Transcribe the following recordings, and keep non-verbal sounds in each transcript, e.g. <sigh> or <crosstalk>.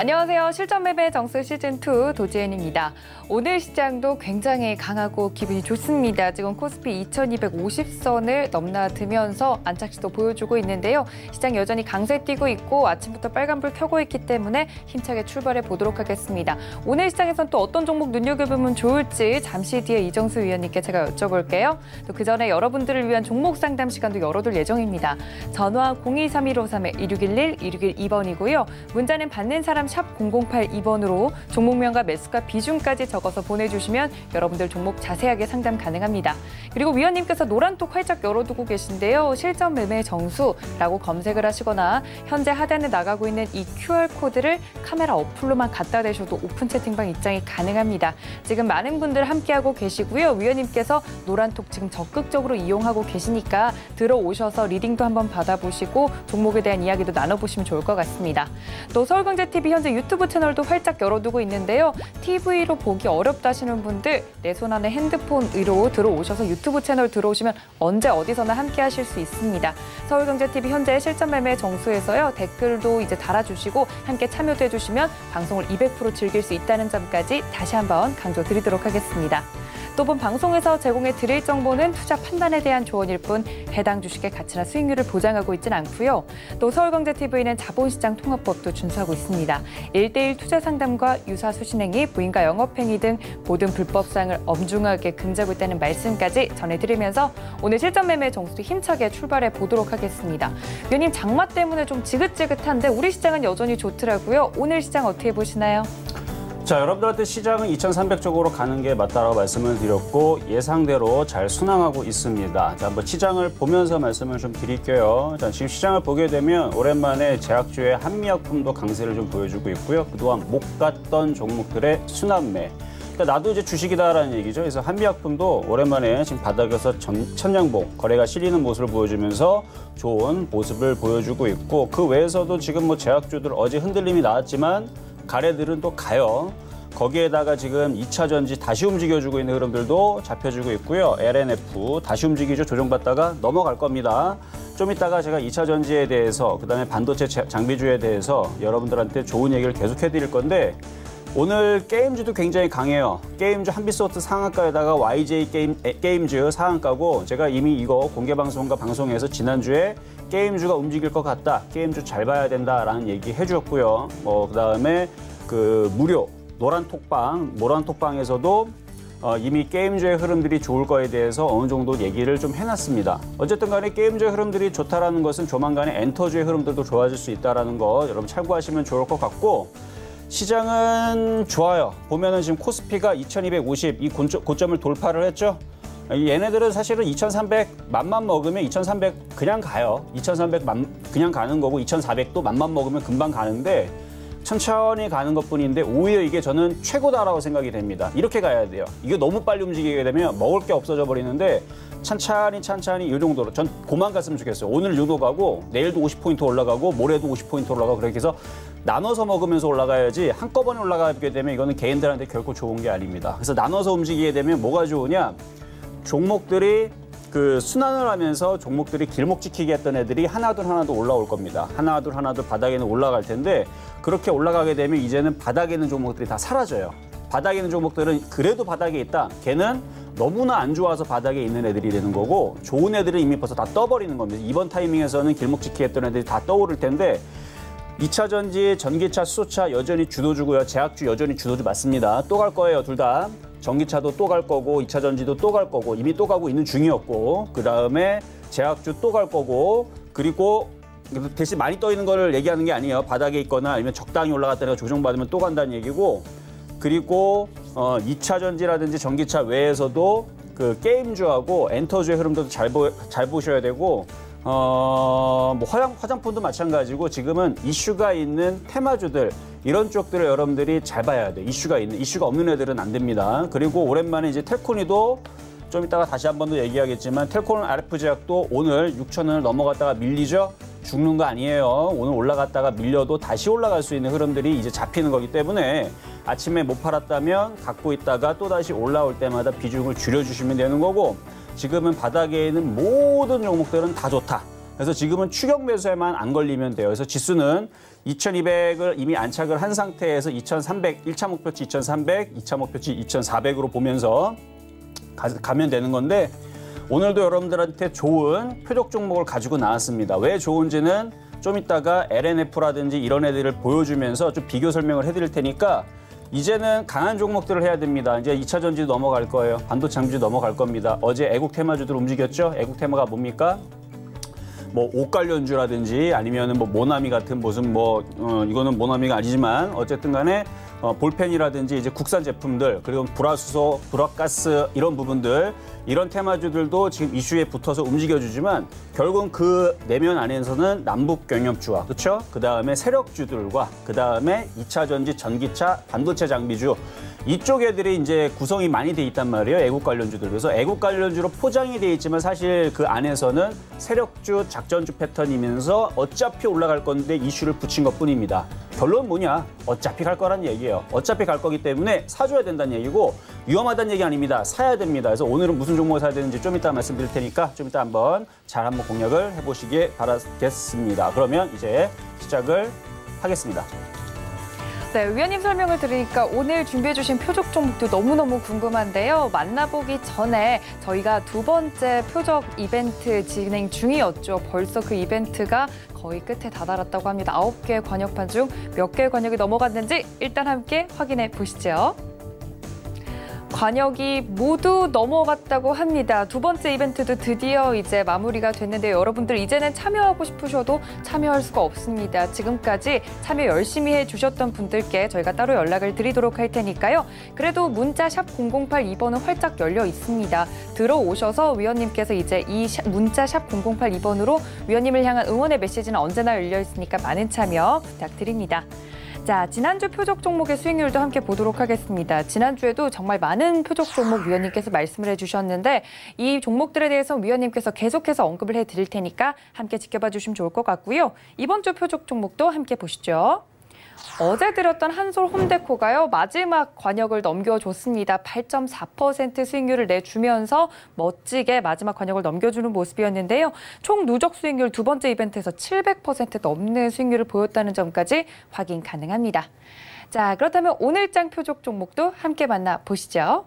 안녕하세요. 실전매매 정수 시즌2 도지은입니다. 오늘 시장도 굉장히 강하고 기분이 좋습니다. 지금 코스피 2250선을 넘나들면서 안착시도 보여주고 있는데요. 시장 여전히 강세 띄고 있고 아침부터 빨간불 켜고 있기 때문에 힘차게 출발해 보도록 하겠습니다. 오늘 시장에선 또 어떤 종목 눈여겨보면 좋을지 잠시 뒤에 이정수 위원님께 제가 여쭤볼게요. 또 그 전에 여러분들을 위한 종목 상담 시간도 열어둘 예정입니다. 전화 0231532-1611, 1612번이고요. 문자는 받는 사람 샵 0082번으로 종목명과 매수가 비중까지 적어서 보내주시면 여러분들 종목 자세하게 상담 가능합니다. 그리고 위원님께서 노란톡 활짝 열어두고 계신데요. 실전 매매 정수라고 검색을 하시거나 현재 하단에 나가고 있는 이 QR코드를 카메라 어플로만 갖다 대셔도 오픈 채팅방 입장이 가능합니다. 지금 많은 분들 함께하고 계시고요. 위원님께서 노란톡 지금 적극적으로 이용하고 계시니까 들어오셔서 리딩도 한번 받아보시고 종목에 대한 이야기도 나눠보시면 좋을 것 같습니다. 또 서울경제TV 현 현재 유튜브 채널도 활짝 열어두고 있는데요. TV로 보기 어렵다 하시는 분들 내 손 안에 핸드폰으로 들어오셔서 유튜브 채널 들어오시면 언제 어디서나 함께 하실 수 있습니다. 서울경제TV 현재 실전 매매 정수에서요. 댓글도 이제 달아주시고 함께 참여도 해주시면 방송을 200% 즐길 수 있다는 점까지 다시 한번 강조드리도록 하겠습니다. 또본 방송에서 제공해 드릴 정보는 투자 판단에 대한 조언일 뿐 해당 주식의 가치나 수익률을 보장하고 있지는 않고요. 또 서울경제TV는 자본시장 통합법도 준수하고 있습니다. 1대1 투자 상담과 유사 수신행위, 부인과 영업행위 등 모든 불법사항을 엄중하게 금지하고 있다는 말씀까지 전해드리면서 오늘 실전 매매 정수도 힘차게 출발해 보도록 하겠습니다. 위원님 장마 때문에 좀 지긋지긋한데 우리 시장은 여전히 좋더라고요. 오늘 시장 어떻게 보시나요? 자, 여러분들한테 시장은 2,300 쪽으로 가는 게 맞다라고 말씀을 드렸고 예상대로 잘 순항하고 있습니다. 자, 한번 시장을 보면서 말씀을 좀 드릴게요. 자, 지금 시장을 보게 되면 오랜만에 제약주의 한미약품도 강세를 좀 보여주고 있고요. 그동안 못 갔던 종목들의 순환매. 그러니까 나도 이제 주식이다라는 얘기죠. 그래서 한미약품도 오랜만에 지금 바닥에서 천양봉 거래가 실리는 모습을 보여주면서 좋은 모습을 보여주고 있고 그 외에서도 지금 뭐 제약주들 어제 흔들림이 나왔지만 가래들은 또 가요. 거기에다가 지금 2차 전지 다시 움직여주고 있는 흐름들도 잡혀주고 있고요. LNF 다시 움직이죠. 조정받다가 넘어갈 겁니다. 좀 이따가 제가 2차 전지에 대해서 그다음에 반도체 장비주에 대해서 여러분들한테 좋은 얘기를 계속 해드릴 건데 오늘 게임즈도 굉장히 강해요. 게임즈 한빛소프트 상한가에다가 YJ 게임, 게임즈 상한가고 제가 이미 이거 공개방송과 방송에서 지난주에 게임주가 움직일 것 같다. 게임주 잘 봐야 된다라는 얘기 해주었고요. 뭐 그다음에 그 무료 노란 톡방, 노란 톡방에서도 어, 이미 게임주의 흐름들이 좋을 거에 대해서 어느 정도 얘기를 좀 해놨습니다. 어쨌든 간에 게임주의 흐름들이 좋다라는 것은 조만간에 엔터주의 흐름들도 좋아질 수 있다라는 거 여러분 참고하시면 좋을 것 같고 시장은 좋아요. 보면은 지금 코스피가 2250 이 고점을 돌파를 했죠. 얘네들은 사실은 2 3 0 0맛만 먹으면 2,300 그냥 가요. 2 3 0 0맛 그냥 가는 거고 2,400도 맛만 먹으면 금방 가는데 천천히 가는 것뿐인데 오히려 이게 저는 최고다라고 생각이 됩니다. 이렇게 가야 돼요. 이게 너무 빨리 움직이게 되면 먹을 게 없어져 버리는데 천천히 천천히 이 정도로 전 고만 갔으면 좋겠어요. 오늘 유도 가고 내일도 50포인트 올라가고 모레도 50포인트 올라가고 그렇게 해서 나눠서 먹으면서 올라가야지 한꺼번에 올라가게 되면 이거는 개인들한테 결코 좋은 게 아닙니다. 그래서 나눠서 움직이게 되면 뭐가 좋으냐? 종목들이 그 순환을 하면서 종목들이 길목 지키게 했던 애들이 하나둘 하나둘 올라올 겁니다. 하나둘 하나둘 바닥에는 올라갈 텐데 그렇게 올라가게 되면 이제는 바닥에 있는 종목들이 다 사라져요. 바닥에 있는 종목들은 그래도 바닥에 있다. 걔는 너무나 안 좋아서 바닥에 있는 애들이 되는 거고 좋은 애들은 이미 벌써 다 떠버리는 겁니다. 이번 타이밍에서는 길목 지키게했던 애들이 다 떠오를 텐데 2차 전지, 전기차, 수소차 여전히 주도주고요. 제약주 여전히 주도주 맞습니다. 또 갈 거예요, 둘 다. 전기차도 또 갈 거고 2차 전지도 또 갈 거고 이미 또 가고 있는 중이었고 그다음에 제약주 또 갈 거고 그리고 대신 많이 떠 있는 거를 얘기하는 게 아니에요. 바닥에 있거나 아니면 적당히 올라갔다가 조정받으면 또 간다는 얘기고 그리고 어 2차 전지라든지 전기차 외에서도 그 게임주하고 엔터주의 흐름도 잘, 보, 잘 보셔야 되고 어, 뭐 화장, 화장품도 마찬가지고 지금은 이슈가 있는 테마주들 이런 쪽들을 여러분들이 잘 봐야 돼. 이슈가 있는 이슈가 없는 애들은 안 됩니다. 그리고 오랜만에 이제 텔코니도 좀 이따가 다시 한 번 더 얘기하겠지만 텔코는 RF 제약도 오늘 6천 원을 넘어갔다가 밀리죠. 죽는 거 아니에요. 오늘 올라갔다가 밀려도 다시 올라갈 수 있는 흐름들이 이제 잡히는 거기 때문에 아침에 못 팔았다면 갖고 있다가 또 다시 올라올 때마다 비중을 줄여주시면 되는 거고 지금은 바닥에 있는 모든 종목들은 다 좋다. 그래서 지금은 추격 매수에만 안 걸리면 돼요. 그래서 지수는 2200을 이미 안착을 한 상태에서 2300, 1차 목표치 2300, 2차 목표치 2400으로 보면서 가, 면 되는 건데 오늘도 여러분들한테 좋은 표적 종목을 가지고 나왔습니다. 왜 좋은지는 좀 이따가 LNF라든지 이런 애들을 보여주면서 좀 비교 설명을 해드릴 테니까 이제는 강한 종목들을 해야 됩니다. 이제 2차 전지 넘어갈 거예요. 반도체 장주 넘어갈 겁니다. 어제 애국 테마주들 움직였죠? 애국 테마가 뭡니까? 뭐 옷 관련주라든지 아니면은 뭐 모나미 같은 무슨 뭐 어, 이거는 모나미가 아니지만 어쨌든 간에 어, 볼펜이라든지 이제 국산 제품들 그리고 불화수소, 불화가스 이런 부분들 이런 테마주들도 지금 이슈에 붙어서 움직여주지만 결국은 그 내면 안에서는 남북 경협주와 그렇죠? 그 다음에 세력주들과 그 다음에 이차 전지, 전기차, 반도체 장비주 이쪽 애들이 이제 구성이 많이 돼 있단 말이에요. 애국 관련주들. 그래서 애국 관련주로 포장이 돼 있지만 사실 그 안에서는 세력주, 작전주 패턴이면서 어차피 올라갈 건데 이슈를 붙인 것뿐입니다. 결론 뭐냐? 어차피 갈 거란 얘기예요. 어차피 갈 거기 때문에 사줘야 된다는 얘기고 위험하다는 얘기 아닙니다. 사야 됩니다. 그래서 오늘은 무슨 종목을 사야 되는지 좀 이따 말씀드릴 테니까 좀 이따 한번 잘 한번 공략을 해보시길 바라겠습니다. 그러면 이제 시작을 하겠습니다. 네, 위원님 설명을 들으니까 오늘 준비해 주신 표적 종목도 너무너무 궁금한데요. 만나보기 전에 저희가 두 번째 표적 이벤트 진행 중이었죠. 벌써 그 이벤트가 거의 끝에 다다랐다고 합니다. 아홉 개의 관역판 중 몇 개의 관역이 넘어갔는지 일단 함께 확인해 보시죠. 관역이 모두 넘어갔다고 합니다. 두 번째 이벤트도 드디어 이제 마무리가 됐는데 여러분들 이제는 참여하고 싶으셔도 참여할 수가 없습니다. 지금까지 참여 열심히 해주셨던 분들께 저희가 따로 연락을 드리도록 할 테니까요. 그래도 문자 샵 0082번은 활짝 열려 있습니다. 들어오셔서 위원님께서 이제 이 문자 샵 0082번으로 위원님을 향한 응원의 메시지는 언제나 열려 있으니까 많은 참여 부탁드립니다. 자, 지난주 표적 종목의 수익률도 함께 보도록 하겠습니다. 지난주에도 정말 많은 표적 종목 위원님께서 말씀을 해주셨는데 이 종목들에 대해서 위원님께서 계속해서 언급을 해드릴 테니까 함께 지켜봐 주시면 좋을 것 같고요. 이번 주 표적 종목도 함께 보시죠. 어제 들었던 한솔 홈데코가요 마지막 관역을 넘겨줬습니다. 8.4% 수익률을 내주면서 멋지게 마지막 관역을 넘겨주는 모습이었는데요. 총 누적 수익률 두 번째 이벤트에서 700% 넘는 수익률을 보였다는 점까지 확인 가능합니다. 자 그렇다면 오늘장 표적 종목도 함께 만나 보시죠.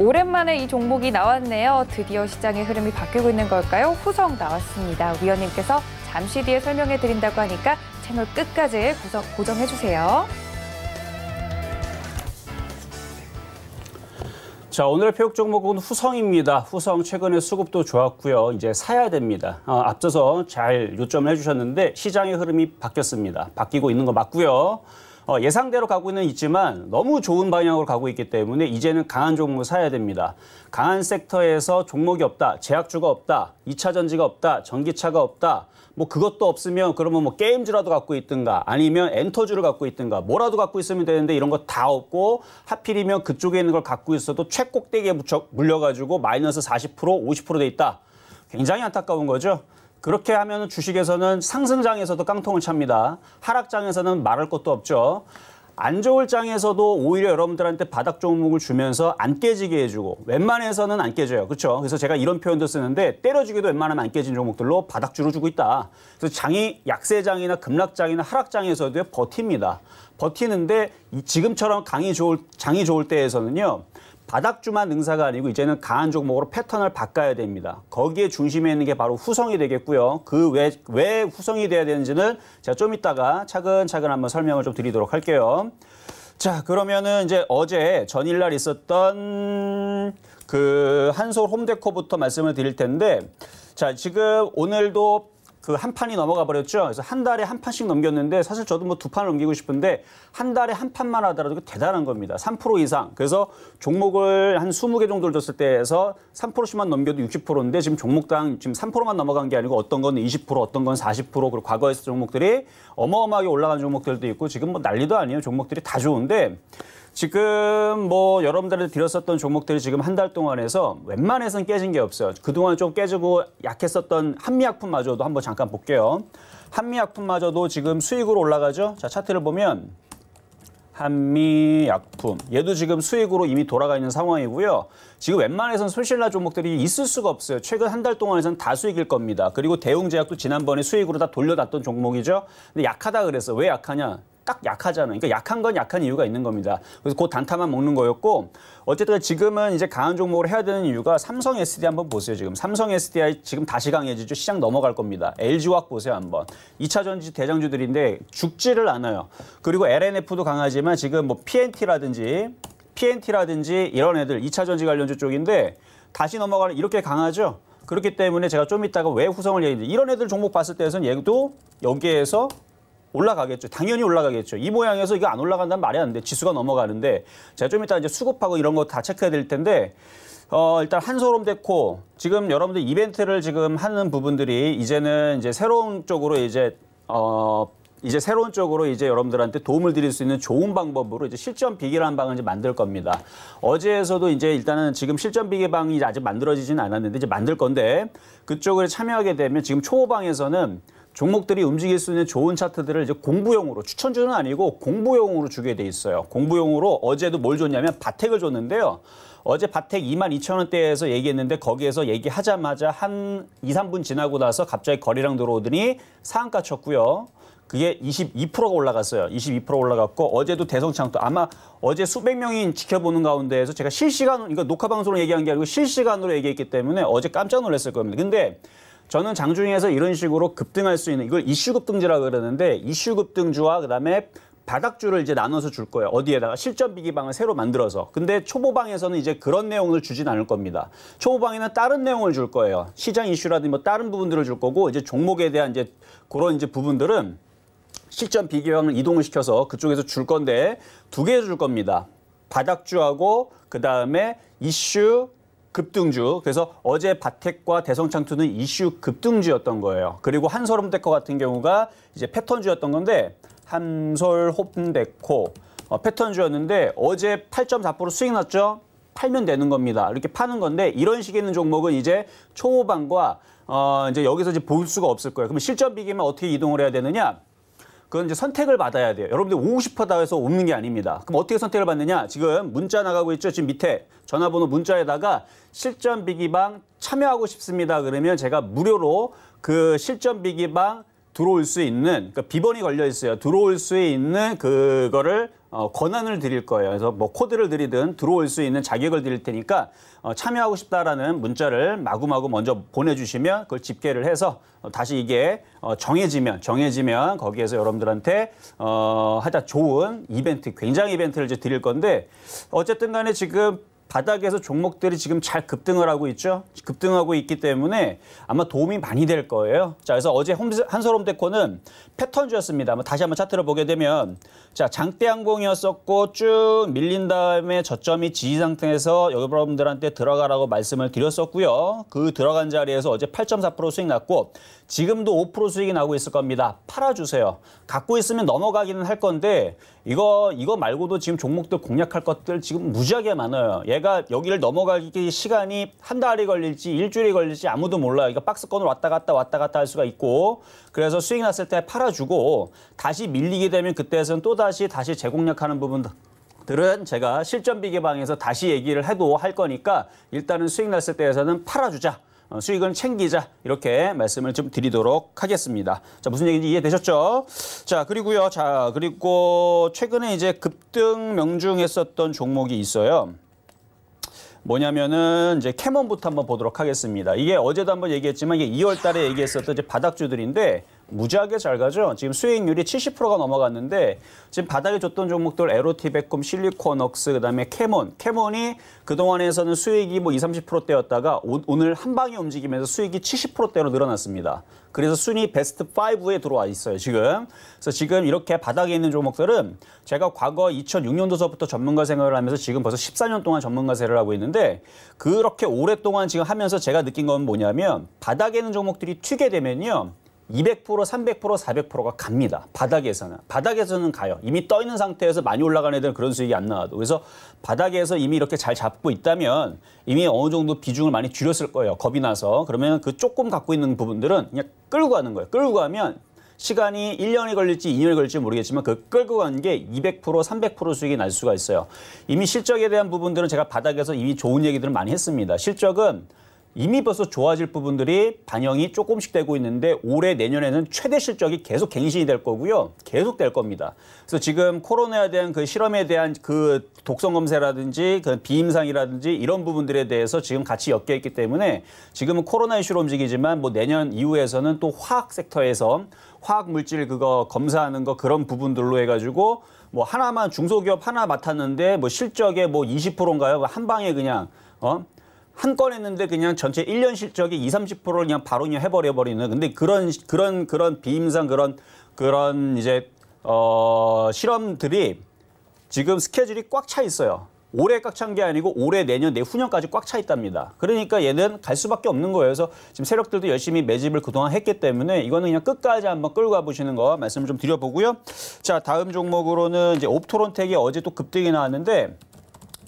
오랜만에 이 종목이 나왔네요. 드디어 시장의 흐름이 바뀌고 있는 걸까요? 후성 나왔습니다. 위원님께서 잠시 뒤에 설명해 드린다고 하니까 채널 끝까지 구석 고정해주세요. 자 오늘의 표육 종목은 후성입니다. 후성 최근에 수급도 좋았고요. 이제 사야 됩니다. 어, 앞서서 잘 요점을 해주셨는데 시장의 흐름이 바뀌었습니다. 바뀌고 있는 거 맞고요. 어, 예상대로 가고는 있지만 너무 좋은 방향으로 가고 있기 때문에 이제는 강한 종목을 사야 됩니다. 강한 섹터에서 종목이 없다, 제약주가 없다, 2차 전지가 없다, 전기차가 없다, 뭐 그것도 없으면 그러면 뭐 게임즈라도 갖고 있든가 아니면 엔터주를 갖고 있든가 뭐라도 갖고 있으면 되는데 이런 거 다 없고 하필이면 그쪽에 있는 걸 갖고 있어도 최꼭대기에 물려가지고 마이너스 40% 50%돼 있다. 굉장히 안타까운 거죠. 그렇게 하면 주식에서는 상승장에서도 깡통을 찹니다. 하락장에서는 말할 것도 없죠. 안 좋을 장에서도 오히려 여러분들한테 바닥 종목을 주면서 안 깨지게 해주고 웬만해서는 안 깨져요. 그렇죠? 그래서 제가 이런 표현도 쓰는데 때려주기도 웬만하면 안 깨진 종목들로 바닥줄로 주고 있다. 그래서 장이 약세장이나 급락장이나 하락장에서도 버팁니다. 버티는데 지금처럼 강이 좋을, 장이 좋을 때에서는요. 바닥주만 능사가 아니고 이제는 강한 종목으로 패턴을 바꿔야 됩니다. 거기에 중심에 있는 게 바로 후성이 되겠고요. 그 왜 왜 후성이 돼야 되는지는 제가 좀 이따가 차근차근 한번 설명을 좀 드리도록 할게요. 자 그러면은 이제 어제 전일날 있었던 그 한솔 홈데코부터 말씀을 드릴 텐데 자 지금 오늘도 그한 판이 넘어가 버렸죠. 그래서 한 달에 한 판씩 넘겼는데 사실 저도 뭐 두 판을 넘기고 싶은데 한 달에 한 판만 하더라도 대단한 겁니다. 3% 이상. 그래서 종목을 한 20개 정도를 줬을 때에서 3%씩만 넘겨도 60%인데 지금 종목당 지금 3%만 넘어간 게 아니고 어떤 건 20%, 어떤 건 40% 그리고 과거에 있었던 종목들이 어마어마하게 올라간 종목들도 있고 지금 뭐 난리도 아니에요. 종목들이 다 좋은데 지금 뭐 여러분들한테 드렸었던 종목들이 지금 한 달 동안에서 웬만해선 깨진 게 없어요. 그동안 좀 깨지고 약했었던 한미약품마저도 한번 잠깐 볼게요. 한미약품마저도 지금 수익으로 올라가죠. 자, 차트를 보면 한미약품 얘도 지금 수익으로 이미 돌아가 있는 상황이고요. 지금 웬만해선 손실나 종목들이 있을 수가 없어요. 최근 한 달 동안에선 다 수익일 겁니다. 그리고 대웅제약도 지난번에 수익으로 다 돌려놨던 종목이죠. 근데 약하다 그랬어. 왜 약하냐? 딱 약하잖아요. 그러니까 약한 건 약한 이유가 있는 겁니다. 그래서 그 단타만 먹는 거였고 어쨌든 지금은 이제 강한 종목을 해야 되는 이유가 삼성 SDI 한번 보세요. 지금 삼성 SDI 지금 다시 강해지죠. 시장 넘어갈 겁니다. LG화학 보세요 한번. 2차 전지 대장주들인데 죽지를 않아요. 그리고 LNF도 강하지만 지금 뭐 PNT라든지 PNT라든지 이런 애들 2차 전지 관련주 쪽인데 다시 넘어가는 이렇게 강하죠. 그렇기 때문에 제가 좀 이따가 왜 후성을 얘기했는지 이런 애들 종목 봤을 때에서는 얘도 여기에서 올라가겠죠. 당연히 올라가겠죠. 이 모양에서 이거안 올라간다는 말이 안 돼. 지수가 넘어가는데 제가 좀 이따 이제 수급하고 이런 거 다 체크해야 될 텐데 어, 일단 한소름 데코 지금 여러분들 이벤트를 지금 하는 부분들이 이제는 이제 새로운 쪽으로 이제 어 이제 새로운 쪽으로 이제 여러분들한테 도움을 드릴 수 있는 좋은 방법으로 이제 실전 비계라는 방을 이제 만들 겁니다. 어제에서도 이제 일단은 지금 실전 비계 방이 아직 만들어지진 않았는데 이제 만들 건데 그쪽을 참여하게 되면 지금 초호방에서는 종목들이 움직일 수 있는 좋은 차트들을 이제 공부용으로 추천주는 아니고 공부용으로 주게 돼 있어요. 공부용으로 어제도 뭘 줬냐면 바텍을 줬는데요. 어제 바텍 22,000원대에서 얘기했는데 거기에서 얘기하자마자 한 2, 3분 지나고 나서 갑자기 거리랑 들어오더니 상한가 쳤고요. 그게 22%가 올라갔어요. 22% 올라갔고 어제도 대성창도 아마 어제 수백 명이 지켜보는 가운데에서 제가 실시간 이거 녹화 방송으로 얘기한 게 아니고 실시간으로 얘기했기 때문에 어제 깜짝 놀랐을 겁니다. 근데 저는 장중에서 이런 식으로 급등할 수 있는 이걸 이슈 급등주라 고 그러는데 이슈 급등주와 그다음에 바닥주를 이제 나눠서 줄 거예요. 어디에다가 실전 비기방을 새로 만들어서. 근데 초보방에서는 이제 그런 내용을 주진 않을 겁니다. 초보방에는 다른 내용을 줄 거예요. 시장 이슈라든지 뭐 다른 부분들을 줄 거고 이제 종목에 대한 이제 그런 이제 부분들은 실전 비기방을 이동을 시켜서 그쪽에서 줄 건데 두 개 줄 겁니다. 바닥주하고 그 다음에 이슈 급등주. 그래서 어제 바텍과 대성창투는 이슈 급등주였던 거예요. 그리고 한솔홈데코 같은 경우가 이제 패턴주였던 건데 한솔홈데코 어, 패턴주였는데 어제 8.4% 수익 났죠? 팔면 되는 겁니다. 이렇게 파는 건데 이런 식의 있는 종목은 이제 초호반과 어 이제 여기서 이제 볼 수가 없을 거예요. 그럼 실전 비기면 어떻게 이동을 해야 되느냐? 그건 이제 선택을 받아야 돼요. 여러분들 오고 싶어다 해서 옵는 게 아닙니다. 그럼 어떻게 선택을 받느냐? 지금 문자 나가고 있죠? 지금 밑에 전화번호 문자에다가 실전 비기방 참여하고 싶습니다. 그러면 제가 무료로 그 실전 비기방 들어올 수 있는 그러니까 비번이 걸려 있어요. 들어올 수 있는 그거를 어, 권한을 드릴 거예요. 그래서 뭐 코드를 드리든 들어올 수 있는 자격을 드릴 테니까 어, 참여하고 싶다라는 문자를 마구마구 먼저 보내주시면 그걸 집계를 해서 어, 다시 이게 어, 정해지면 정해지면 거기에서 여러분들한테 어, 하자 좋은 이벤트, 굉장히 이벤트를 이제 드릴 건데 어쨌든 간에 지금 바닥에서 종목들이 지금 잘 급등을 하고 있죠. 급등하고 있기 때문에 아마 도움이 많이 될 거예요. 자, 그래서 어제 한솔홈데코는 패턴주였습니다. 다시 한번 차트를 보게 되면 자 장대항공이었었고 쭉 밀린 다음에 저점이 지지 상태에서 여러분들한테 들어가라고 말씀을 드렸었고요. 그 들어간 자리에서 어제 8.4% 수익 났고 지금도 5% 수익이 나고 있을 겁니다. 팔아주세요. 갖고 있으면 넘어가기는 할 건데 이거 이거 말고도 지금 종목들 공략할 것들 지금 무지하게 많아요. 얘가 여기를 넘어가기 시간이 한 달이 걸릴지 일주일이 걸릴지 아무도 몰라요. 이거 박스권을 왔다 갔다 왔다 갔다 할 수가 있고 그래서 수익 났을 때 팔아주고 다시 밀리게 되면 그때에서는 또 다시 다시 재공략하는 부분 들은 제가 실전비계방에서 다시 얘기를 해도 할 거니까 일단은 수익 났을 때에서는 팔아주자. 어, 수익은 챙기자 이렇게 말씀을 좀 드리도록 하겠습니다. 자 무슨 얘기인지 이해되셨죠? 자 그리고요. 자 그리고 최근에 이제 급등 명중했었던 종목이 있어요. 뭐냐면은 이제 캐몬부터 한번 보도록 하겠습니다. 이게 어제도 한번 얘기했지만 이게 2월 달에 얘기했었던 이제 바닥주들인데 무지하게 잘 가죠. 지금 수익률이 70%가 넘어갔는데 지금 바닥에 줬던 종목들 에로티베콤, 실리콘옥스 그다음에 캐몬. 캐몬이 그동안에서는 수익이 뭐 20, 30%대였다가 오, 늘한 방에 움직이면서 수익이 70%대로 늘어났습니다. 그래서 순위 베스트 5에 들어와 있어요, 지금. 그래서 지금 이렇게 바닥에 있는 종목들은 제가 과거 2006년도서부터 전문가 생활을 하면서 지금 벌써 14년 동안 전문가 세를 하고 있는데 그렇게 오랫동안 지금 하면서 제가 느낀 건 뭐냐면 바닥에 있는 종목들이 튀게 되면요. 200% 300% 400%가 갑니다. 바닥에서는 바닥에서는 가요. 이미 떠 있는 상태에서 많이 올라간 애들은 그런 수익이 안 나와도 그래서 바닥에서 이미 이렇게 잘 잡고 있다면 이미 어느 정도 비중을 많이 줄였을 거예요. 겁이 나서 그러면 그 조금 갖고 있는 부분들은 그냥 끌고 가는 거예요. 끌고 가면 시간이 1년이 걸릴지 2년이 걸릴지 모르겠지만 그 끌고 가는 게 200%, 300% 수익이 날 수가 있어요. 이미 실적에 대한 부분들은 제가 바닥에서 이미 좋은 얘기들을 많이 했습니다. 실적은 이미 벌써 좋아질 부분들이 반영이 조금씩 되고 있는데 올해 내년에는 최대 실적이 계속 갱신이 될 거고요. 계속 될 겁니다. 그래서 지금 코로나에 대한 그 실험에 대한 그 독성 검사라든지 그 비임상이라든지 이런 부분들에 대해서 지금 같이 엮여 있기 때문에 지금은 코로나 이슈로 움직이지만 뭐 내년 이후에서는 또 화학 섹터에서 화학 물질 그거 검사하는 거 그런 부분들로 해가지고 뭐 하나만 중소기업 하나 맡았는데 뭐 실적에 뭐 20%인가요? 한 방에 그냥 어? 한건 했는데 그냥 전체 1년 실적이 20, 30%를 그냥 바로 그냥 해버려 버리는 근데 그런 그런 그런 비임상 그런 그런 이제 어 실험들이 지금 스케줄이 꽉 차 있어요. 올해 꽉 찬 게 아니고 올해 내년 내후년까지 꽉 차 있답니다. 그러니까 얘는 갈 수밖에 없는 거예요. 그래서 지금 세력들도 열심히 매집을 그동안 했기 때문에 이거는 그냥 끝까지 한번 끌고 가보시는 거 말씀을 좀 드려보고요. 자 다음 종목으로는 이제 옵토론텍이 어제 또 급등이 나왔는데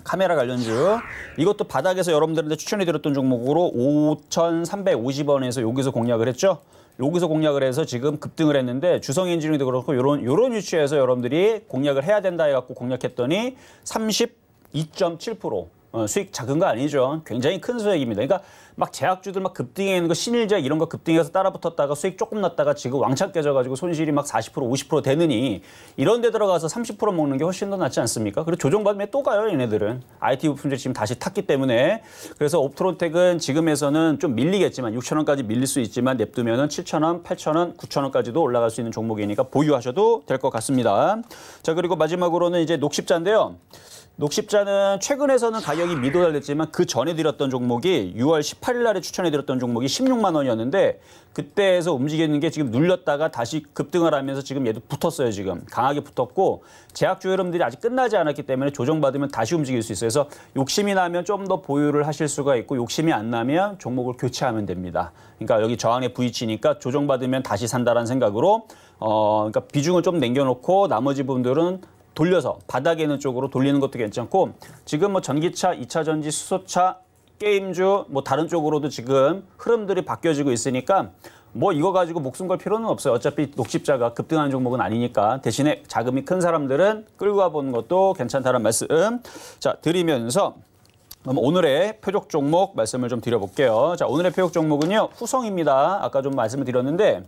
카메라 관련주 이것도 바닥에서 여러분들한테 추천해드렸던 종목으로 5,350원에서 여기서 공략을 했죠. 여기서 공략을 해서 지금 급등을 했는데 주성 엔지니어도 그렇고 요런 요런 위치에서 여러분들이 공략을 해야 된다 해갖고 공략했더니 32.7% 어, 수익 작은 거 아니죠. 굉장히 큰 수익입니다. 그러니까 막 제약주들 막 급등해 있는 거 신일자 이런 거 급등해서 따라붙었다가 수익 조금 났다가 지금 왕창 깨져가지고 손실이 막 40% 50% 되느니 이런 데 들어가서 30% 먹는 게 훨씬 더 낫지 않습니까? 그리고 조정받으면 또 가요 얘네들은 IT 부품들 지금 다시 탔기 때문에 그래서 옵트론텍은 지금에서는 좀 밀리겠지만 6천 원까지 밀릴 수 있지만 냅두면은 7천 원, 8천 원, 9천 원까지도 올라갈 수 있는 종목이니까 보유하셔도 될 것 같습니다. 자 그리고 마지막으로는 이제 녹십자인데요. 녹십자는 최근에서는 가격이 미도달됐지만 그 전에 드렸던 종목이 6월 18 18일 날에 추천해드렸던 종목이 16만 원이었는데 그때에서 움직이는 게 지금 눌렸다가 다시 급등을 하면서 지금 얘도 붙었어요. 지금 강하게 붙었고 제약주 여러분들이 아직 끝나지 않았기 때문에 조정받으면 다시 움직일 수 있어요. 그래서 욕심이 나면 좀 더 보유를 하실 수가 있고 욕심이 안 나면 종목을 교체하면 됩니다. 그러니까 여기 저항에 부딪히니까 조정받으면 다시 산다라는 생각으로 어 그러니까 비중을 좀 남겨놓고 나머지 분들은 돌려서 바닥에 있는 쪽으로 돌리는 것도 괜찮고 지금 뭐 전기차, 2차 전지, 수소차 게임주 뭐 다른 쪽으로도 지금 흐름들이 바뀌어지고 있으니까 뭐 이거 가지고 목숨 걸 필요는 없어요. 어차피 녹십자가 급등하는 종목은 아니니까 대신에 자금이 큰 사람들은 끌고 가보는 것도 괜찮다는 말씀 자 드리면서 그럼 오늘의 표적 종목 말씀을 좀 드려볼게요. 자 오늘의 표적 종목은요 후성입니다. 아까 좀 말씀을 드렸는데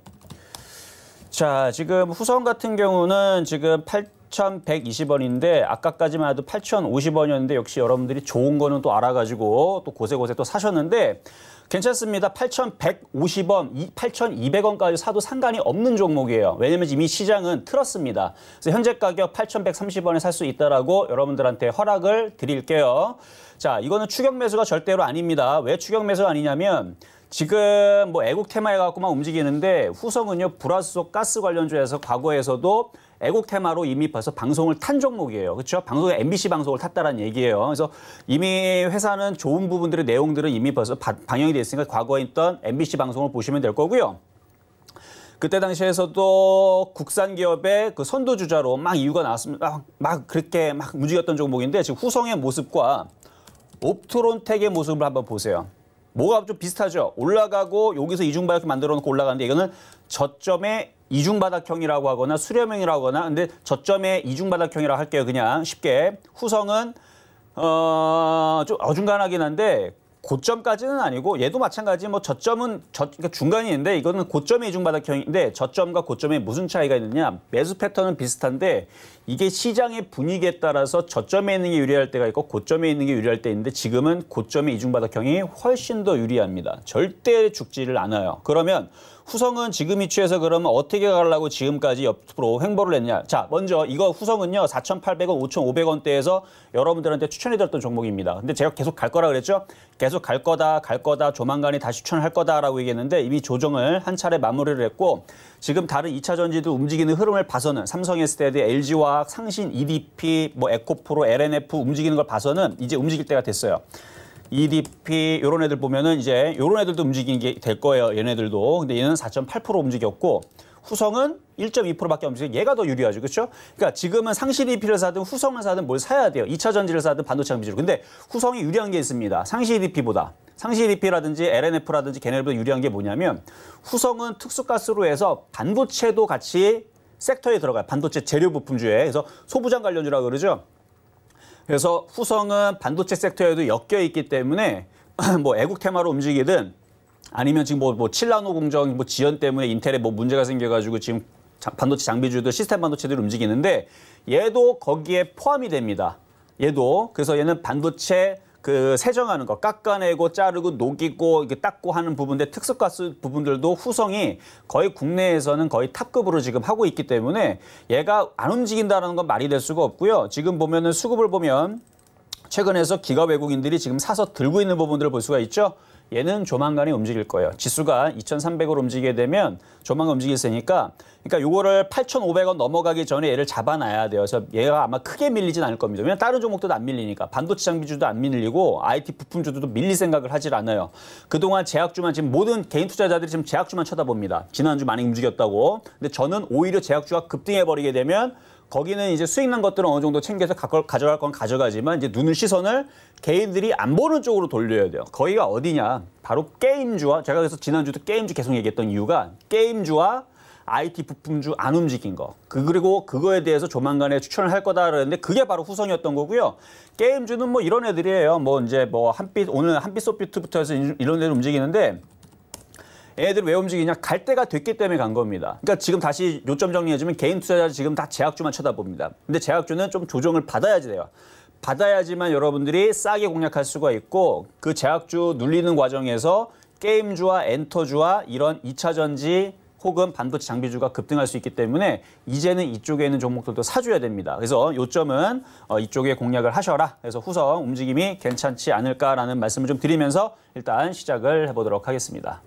자 지금 후성 같은 경우는 지금 8 8,120원인데 아까까지만 해도 8,050원이었는데 역시 여러분들이 좋은 거는 또 알아가지고 또 고세고세 또 사셨는데 괜찮습니다. 8,150원, 8,200원까지 사도 상관이 없는 종목이에요. 왜냐면 이미 시장은 틀었습니다. 그래서 현재 가격 8,130원에 살 수 있다라고 여러분들한테 허락을 드릴게요. 자, 이거는 추격 매수가 절대로 아닙니다. 왜 추격 매수가 아니냐면 지금 뭐 애국 테마 해갖고만 움직이는데 후성은요 불화수 가스 관련주에서 과거에서도 애국 테마로 이미 벌써 방송을 탄 종목이에요. 그렇죠? 방송에 MBC 방송을 탔다라는 얘기예요. 그래서 이미 회사는 좋은 부분들의 내용들은 이미 벌써 바, 방영이 돼 있으니까 과거에 있던 MBC 방송을 보시면 될 거고요. 그때 당시에서도 국산 기업의 그 선도주자로 막 이유가 나왔습니다. 막, 막 그렇게 막 움직였던 종목인데 지금 후성의 모습과 옵트론텍의 모습을 한번 보세요. 뭐가 좀 비슷하죠. 올라가고 여기서 이중바닥 만들어 놓고 올라가는데 이거는 저점에 이중바닥형이라고 하거나 수렴형이라고 하거나 근데 저점에 이중바닥형이라고 할게요. 그냥 쉽게. 후성은 어, 좀 어중간하긴 한데 고점까지는 아니고 얘도 마찬가지 뭐 저점은 저, 그러니까 중간이 있는데 이거는 고점의 이중바닥형인데 저점과 고점에 무슨 차이가 있느냐 매수 패턴은 비슷한데 이게 시장의 분위기에 따라서 저점에 있는 게 유리할 때가 있고 고점에 있는 게 유리할 때 있는데 지금은 고점의 이중바닥형이 훨씬 더 유리합니다. 절대 죽지를 않아요. 그러면 후성은 지금위치에서 그러면 어떻게 가려고 지금까지 옆으로 횡보를 했냐. 자, 먼저 이거 후성은요. 4,800원, 5,500원대에서 여러분들한테 추천해드렸던 종목입니다. 근데 제가 계속 갈 거라 그랬죠? 계속 갈 거다, 갈 거다, 조만간에 다시 추천할 거다라고 얘기했는데 이미 조정을 한 차례 마무리를 했고 지금 다른 2차 전지도 움직이는 흐름을 봐서는 삼성 에스테드, LG화학, 상신, EDP, 뭐 에코프로, LNF 움직이는 걸 봐서는 이제 움직일 때가 됐어요. EDP 요런 애들 보면은 이제 요런 애들도 움직인 게 될 거예요. 얘네들도. 근데 얘는 4.8% 움직였고 후성은 1.2%밖에 움직는데 얘가 더 유리하죠. 그렇죠? 그러니까 지금은 상실 EDP를 사든 후성을 사든 뭘 사야 돼요. 2차 전지를 사든 반도체 장비로 근데 후성이 유리한 게 있습니다. 상실 EDP보다. 상시 EDP라든지 LNF라든지 걔네들보다 유리한 게 뭐냐면 후성은 특수가스로 해서 반도체도 같이 섹터에 들어가요. 반도체 재료 부품주에. 그래서 소부장 관련주라고 그러죠. 그래서 후성은 반도체 섹터에도 엮여 있기 때문에 <clears throat> 뭐 애국 테마로 움직이든 아니면 지금 뭐, 뭐 칠라노 공정 뭐 지연 때문에 인텔에 뭐 문제가 생겨가지고 지금 반도체 장비주도 시스템 반도체들이 움직이는데 얘도 거기에 포함이 됩니다. 얘도 그래서 얘는 반도체 그 세정하는 거 깎아내고 자르고 녹이고 이게 닦고 하는 부분들 특수가스 부분들도 후성이 거의 국내에서는 거의 탑급으로 지금 하고 있기 때문에 얘가 안 움직인다는 건 말이 될 수가 없고요. 지금 보면은 수급을 보면 최근에서 기가 외국인들이 지금 사서 들고 있는 부분들을 볼 수가 있죠. 얘는 조만간에 움직일 거예요. 지수가 2,300으로 움직이게 되면 조만간 움직일 테니까 그러니까 요거를 8,500원 넘어가기 전에 얘를 잡아놔야 돼요. 그래서 얘가 아마 크게 밀리진 않을 겁니다. 왜냐면 다른 종목도 안 밀리니까 반도체 장비주도 안 밀리고 IT 부품주도 도 밀릴 생각을 하질 않아요. 그동안 제약주만 지금 모든 개인 투자자들이 지금 제약주만 쳐다봅니다. 지난주 많이 움직였다고. 근데 저는 오히려 제약주가 급등해 버리게 되면 거기는 이제 수익 난 것들은 어느 정도 챙겨서 가져갈 건 가져가지만 이제 눈을 시선을 개인들이 안 보는 쪽으로 돌려야 돼요. 거기가 어디냐? 바로 게임주와 제가 그래서 지난주도 게임주 계속 얘기했던 이유가 게임주와 IT 부품주 안 움직인 거. 그 그리고 그거에 대해서 조만간에 추천을 할 거다 그랬는데 그게 바로 후성이었던 거고요. 게임주는 뭐 이런 애들이에요. 뭐 이제 뭐 한빛 오늘 한빛 소피트부터 해서 이런 애들 움직이는데 애들왜 움직이냐 갈 때가 됐기 때문에 간 겁니다. 그러니까 지금 다시 요점 정리해주면 개인 투자자 지금 다 제약주만 쳐다봅니다. 근데 제약주는 좀 조정을 받아야지 돼요. 받아야지만 여러분들이 싸게 공략할 수가 있고 그 제약주 눌리는 과정에서 게임주와 엔터주와 이런 2차전지 혹은 반도체 장비주가 급등할 수 있기 때문에 이제는 이쪽에 있는 종목들도 사줘야 됩니다. 그래서 요점은 어, 이쪽에 공략을 하셔라. 그래서 후성 움직임이 괜찮지 않을까라는 말씀을 좀 드리면서 일단 시작을 해보도록 하겠습니다.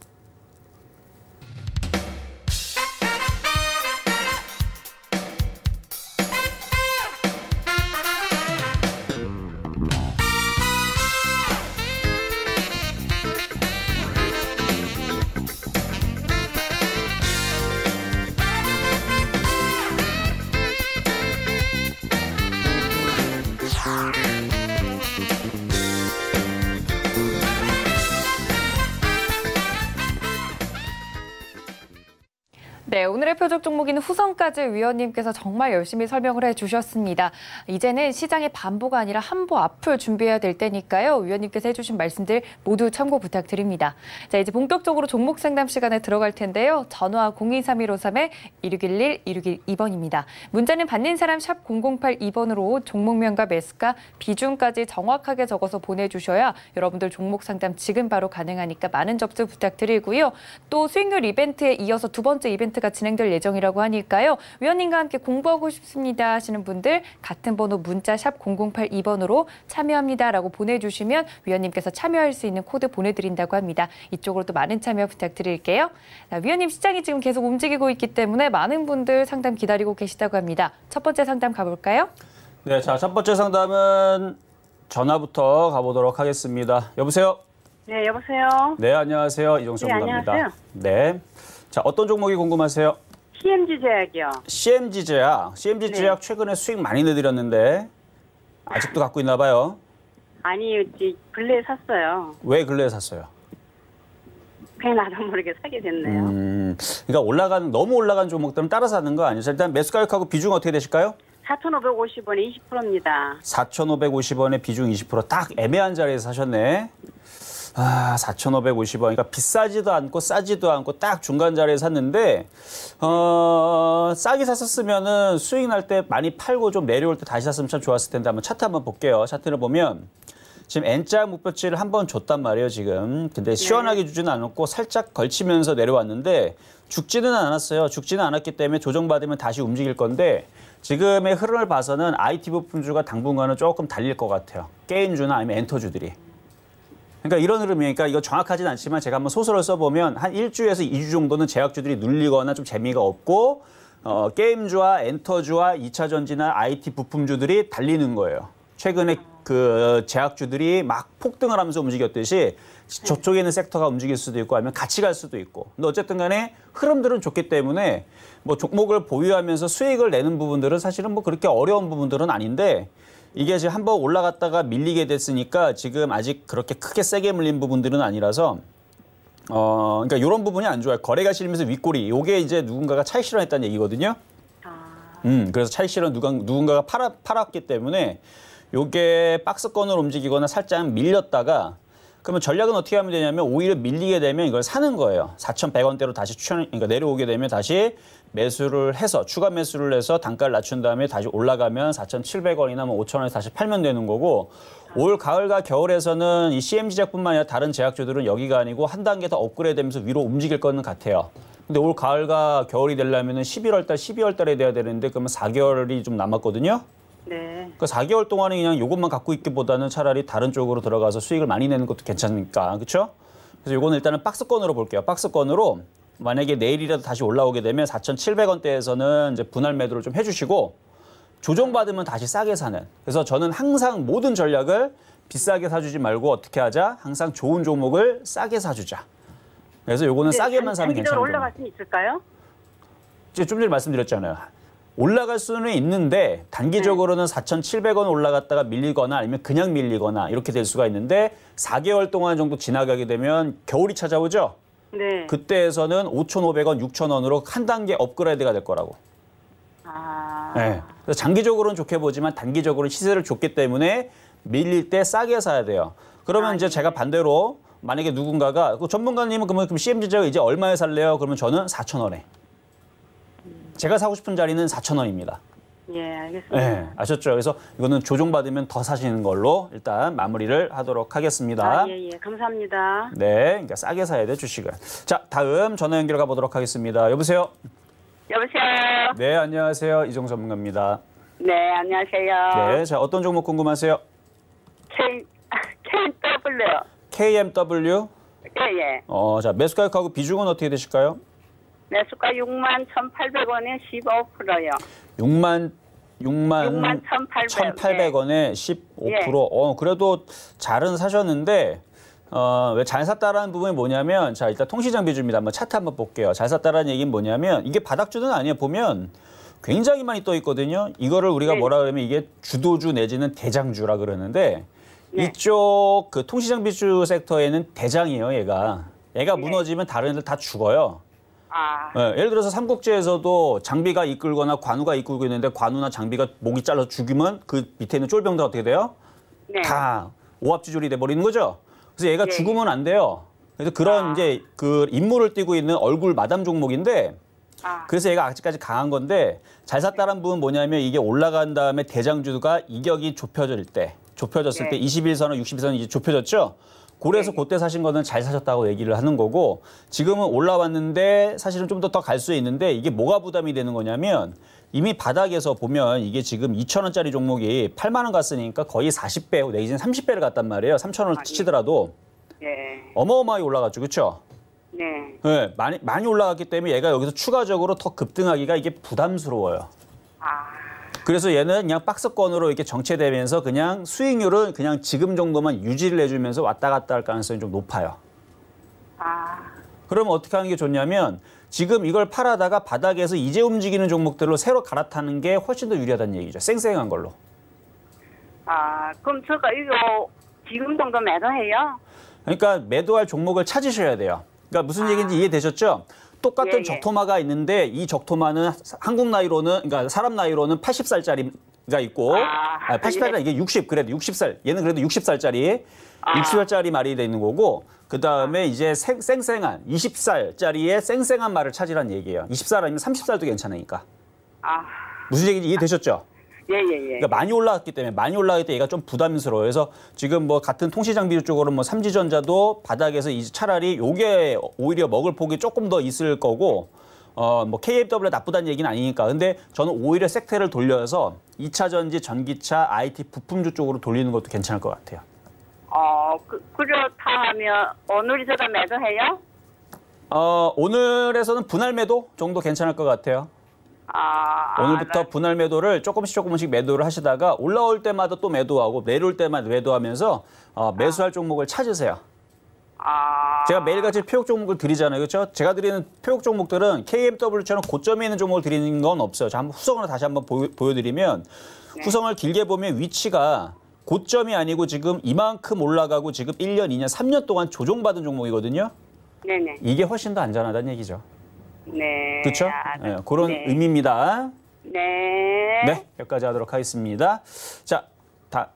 대표적 종목인 후성까지 위원님께서 정말 열심히 설명을 해주셨습니다. 이제는 시장의 반보가 아니라 한보 앞을 준비해야 될 때니까요. 위원님께서 해주신 말씀들 모두 참고 부탁드립니다. 자 이제 본격적으로 종목 상담 시간에 들어갈 텐데요. 전화 023153-1611-1612번입니다. 문자는 받는 사람 샵 0082번으로 종목명과 매수가, 비중까지 정확하게 적어서 보내주셔야 여러분들 종목 상담 지금 바로 가능하니까 많은 접수 부탁드리고요. 또 수익률 이벤트에 이어서 두 번째 이벤트가 진행될 예정입니다. 예정이라고 하니까요. 위원님과 함께 공부하고 싶습니다 하시는 분들 같은 번호 문자 샵 0082번으로 참여합니다라고 보내주시면 위원님께서 참여할 수 있는 코드 보내드린다고 합니다. 이쪽으로 또 많은 참여 부탁드릴게요. 자, 위원님 시장이 지금 계속 움직이고 있기 때문에 많은 분들 상담 기다리고 계시다고 합니다. 첫 번째 상담 가볼까요? 네, 자, 첫 번째 상담은 전화부터 가보도록 하겠습니다. 여보세요? 네, 여보세요? 네, 안녕하세요. 이종수 네, 전문입니다 안녕하세요. 네. 자, 어떤 종목이 궁금하세요? CMG 제약이요. CMG 제약. CMG 네. 제약 최근에 수익 많이 내드렸는데 아직도 갖고 있나 봐요. 아니, 근래에 샀어요. 왜 근래에 샀어요? 나도 모르게 사게 됐네요. 음, 그러니까 올라간 너무 올라간 종목들은 따라 사는 거 아니죠? 일단 매수 가격하고 비중 어떻게 되실까요? 4,550원에 20%입니다. 4,550원에 비중 20%딱 애매한 자리에서 사셨네. 아, 4,550원. 그러니까 비싸지도 않고 싸지도 않고 딱 중간 자리에 샀는데 어, 싸게 샀었으면은 수익 날 때 많이 팔고 좀 내려올 때 다시 샀으면 참 좋았을 텐데 한번 차트 한번 볼게요. 차트를 보면 지금 N자 목표치를 한번 줬단 말이에요, 지금. 근데 네. 시원하게 주지는 않았고 살짝 걸치면서 내려왔는데 죽지는 않았어요. 죽지는 않았기 때문에 조정받으면 다시 움직일 건데 지금의 흐름을 봐서는 IT 부품주가 당분간은 조금 달릴 것 같아요. 게임주나 아니면 엔터주들이. 그러니까 이런 흐름이니까 그러니까 이거 정확하진 않지만 제가 한번 소설을 써보면 한 일주에서 이 주 정도는 제약주들이 눌리거나 좀 재미가 없고 어, 게임주와 엔터주와 이차 전지나 IT 부품주들이 달리는 거예요. 최근에 그 제약주들이 막 폭등을 하면서 움직였듯이 저쪽에 있는 섹터가 움직일 수도 있고 아니면 같이 갈 수도 있고. 근데 어쨌든 간에 흐름들은 좋기 때문에 뭐 종목을 보유하면서 수익을 내는 부분들은 사실은 뭐 그렇게 어려운 부분들은 아닌데 이게 지금 한번 올라갔다가 밀리게 됐으니까 지금 아직 그렇게 크게 세게 물린 부분들은 아니라서 어 그러니까 이런 부분이 안 좋아요. 거래가 실리면서 윗꼬리 요게 이제 누군가가 차익 실현했다는 얘기거든요. 아. 음 그래서 차익 실현 누가 누군가가 팔아 팔았기 때문에 요게 박스권을 움직이거나 살짝 밀렸다가 그러면 전략은 어떻게 하면 되냐면 오히려 밀리게 되면 이걸 사는 거예요. 4,100원대로 다시 추천, 그러니까 내려오게 되면 다시 매수를 해서 추가 매수를 해서 단가를 낮춘 다음에 다시 올라가면 4,700원이나 뭐 5,000원에서 다시 팔면 되는 거고 올 가을과 겨울에서는 이 CM 제약뿐만 아니라 다른 제약주들은 여기가 아니고 한 단계 더 업그레이드되면서 위로 움직일 거는 같아요. 근데 올 가을과 겨울이 되려면 11월 달, 12월 달에 돼야 되는데 그러면 4개월이 좀 남았거든요. 네. 그러니까 4개월 동안에 그냥 이것만 갖고 있기보다는 차라리 다른 쪽으로 들어가서 수익을 많이 내는 것도 괜찮으니까. 그렇죠? 그래서 요거는 일단은 박스권으로 볼게요. 박스권으로 만약에 내일이라도 다시 올라오게 되면 4,700원대에서는 이제 분할 매도를 좀 해주시고 조정받으면 다시 싸게 사는. 그래서 저는 항상 모든 전략을 비싸게 사주지 말고 어떻게 하자? 항상 좋은 종목을 싸게 사주자. 그래서 요거는 네, 싸게만 단, 사면 괜찮아요. 올라갈 수 있을까요? 제가 좀 전에 말씀드렸잖아요. 올라갈 수는 있는데 단기적으로는 네. 4,700원 올라갔다가 밀리거나 아니면 그냥 밀리거나 이렇게 될 수가 있는데 4개월 동안 정도 지나가게 되면 겨울이 찾아오죠. 네. 그때에서는 5,500원, 6,000원으로 한 단계 업그레이드가 될 거라고. 아. 네. 그래서 장기적으로는 좋게 보지만 단기적으로는 시세를 줬기 때문에 밀릴 때 싸게 사야 돼요. 그러면 아, 이제 네. 제가 반대로 만약에 누군가가 그 전문가님은 그러면 그럼 CMG제가 이제 얼마에 살래요? 그러면 저는 4,000원에. 제가 사고 싶은 자리는 4천 원입니다. 예, 알겠습니다. 네, 아셨죠? 그래서 이거는 조정받으면 더 사시는 걸로 일단 마무리를 하도록 하겠습니다. 아, 예, 예. 감사합니다. 네, 그러니까 싸게 사야 돼, 주식을. 자, 다음 전화 연결 가보도록 하겠습니다. 여보세요? 여보세요? 네, 안녕하세요. 이종 전문가입니다. 네, 안녕하세요. 네, 자, 어떤 종목 궁금하세요? K, <laughs> KMW. KMW? 예, 예. 어, 자, 매수 가격하고 비중은 어떻게 되실까요? 매수가 6만 1,800원에 15%요. 6만 6만, 6만 1,800, 원에 15%. 예. 어, 그래도 잘은 사셨는데 어, 왜 잘 샀다라는 부분이 뭐냐면 자, 일단 통시장 비주입니다. 한번 차트 한번 볼게요. 잘 샀다라는 얘기는 뭐냐면 이게 바닥주는 아니에요. 보면 굉장히 많이 떠 있거든요. 이거를 우리가 네. 뭐라 그러면 이게 주도주 내지는 대장주라 그러는데 네. 이쪽 그 통시장 비주 섹터에는 대장이에요, 얘가. 얘가 네. 무너지면 다른 애들 다 죽어요. 아. 예, 예를 들어서 삼국지에서도 장비가 이끌거나 관우가 이끌고 있는데 관우나 장비가 목이 잘라서 죽이면 그 밑에 있는 쫄병들 어떻게 돼요? 네. 다 오합지졸이 돼버리는 거죠. 그래서 얘가 네. 죽으면 안 돼요. 그래서 그런 아. 이제 그 임무를 띄고 있는 얼굴 마담 종목인데 아. 그래서 얘가 아직까지 강한 건데 잘 샀다는 부분 뭐냐면 이게 올라간 다음에 대장주가 이격이 좁혀질 때 좁혀졌을 네. 때 21선은 6 2선은 이제 좁혀졌죠. 고래에서 네. 그때 사신 거는 잘 사셨다고 얘기를 하는 거고 지금은 올라왔는데 사실은 좀 더 더 갈 수 있는데 이게 뭐가 부담이 되는 거냐면 이미 바닥에서 보면 이게 지금 2천 원짜리 종목이 8만 원 갔으니까 거의 40배 내지는 30배를 갔단 말이에요. 3천 원을 아, 예. 치더라도 네. 어마어마하게 올라갔죠, 그렇죠? 네. 네. 많이 많이 올라갔기 때문에 얘가 여기서 추가적으로 더 급등하기가 이게 부담스러워요. 아. 그래서 얘는 그냥 박스권으로 이렇게 정체되면서 그냥 수익률은 그냥 지금 정도만 유지를 해주면서 왔다 갔다 할 가능성이 좀 높아요. 아. 그러면 어떻게 하는 게 좋냐면 지금 이걸 팔아다가 바닥에서 이제 움직이는 종목들로 새로 갈아타는 게 훨씬 더 유리하다는 얘기죠. 쌩쌩한 걸로. 아, 그럼 제가 이거 지금 정도 매도해요? 그러니까 매도할 종목을 찾으셔야 돼요. 그러니까 무슨 아. 얘기인지 이해되셨죠? 똑같은 예, 예, 적토마가 있는데 이 적토마는 한국 나이로는 그러니까 사람 나이로는 80살짜리가 있고 아, 아 80살이 예. 이게 60 그래도 60살 얘는 그래도 60살짜리 아. 60살짜리 말이 되는 거고 그 다음에 이제 생, 쌩한 20살짜리의 쌩쌩한 말을 찾으란 얘기예요. 20살 아니면 30살도 괜찮으니까. 아. 무슨 얘기인지 이해되셨죠? 예, 예, 예, 그러니까 많이 올라갔기 때문에 많이 올라갈 때 얘가 좀 부담스러워요. 그래서 지금 뭐 같은 통신장비 쪽으로 뭐 삼지전자도 바닥에서 이제 차라리 요게 오히려 먹을 폭이 조금 더 있을 거고 어뭐 KFW가 나쁘다는 얘기는 아니니까. 근데 저는 오히려 섹터를 돌려서 2차 전지, 전기차, IT 부품주 쪽으로 돌리는 것도 괜찮을 것 같아요. 어, 그, 렇다면오늘이사가 매도해요? 어, 오늘에서는 분할 매도 정도 괜찮을 것 같아요. 아, 오늘부터 아, 나... 분할 매도를 조금씩 조금씩 매도를 하시다가 올라올 때마다 또 매도하고 내려올 때마다 매도하면서 어, 아. 매수할 아. 종목을 찾으세요. 아... 제가 매일같이 표적 종목을 드리잖아요. 그렇죠? 제가 드리는 표적 종목들은 KMW처럼 고점에 있는 종목을 드리는 건 없어요. 자, 한번 후성을 다시 한번 보여, 드리면 네. 후성을 길게 보면 위치가 고점이 아니고 지금 이만큼 올라가고 지금 1년, 2년, 3년 동안 조정받은 종목이거든요. 네네. 이게 훨씬 더 안전하다는 얘기죠. 네. 그렇죠? 아, 네. 그런 네. 의미입니다. 네. 네, 여기까지 하도록 하겠습니다. 자, 다.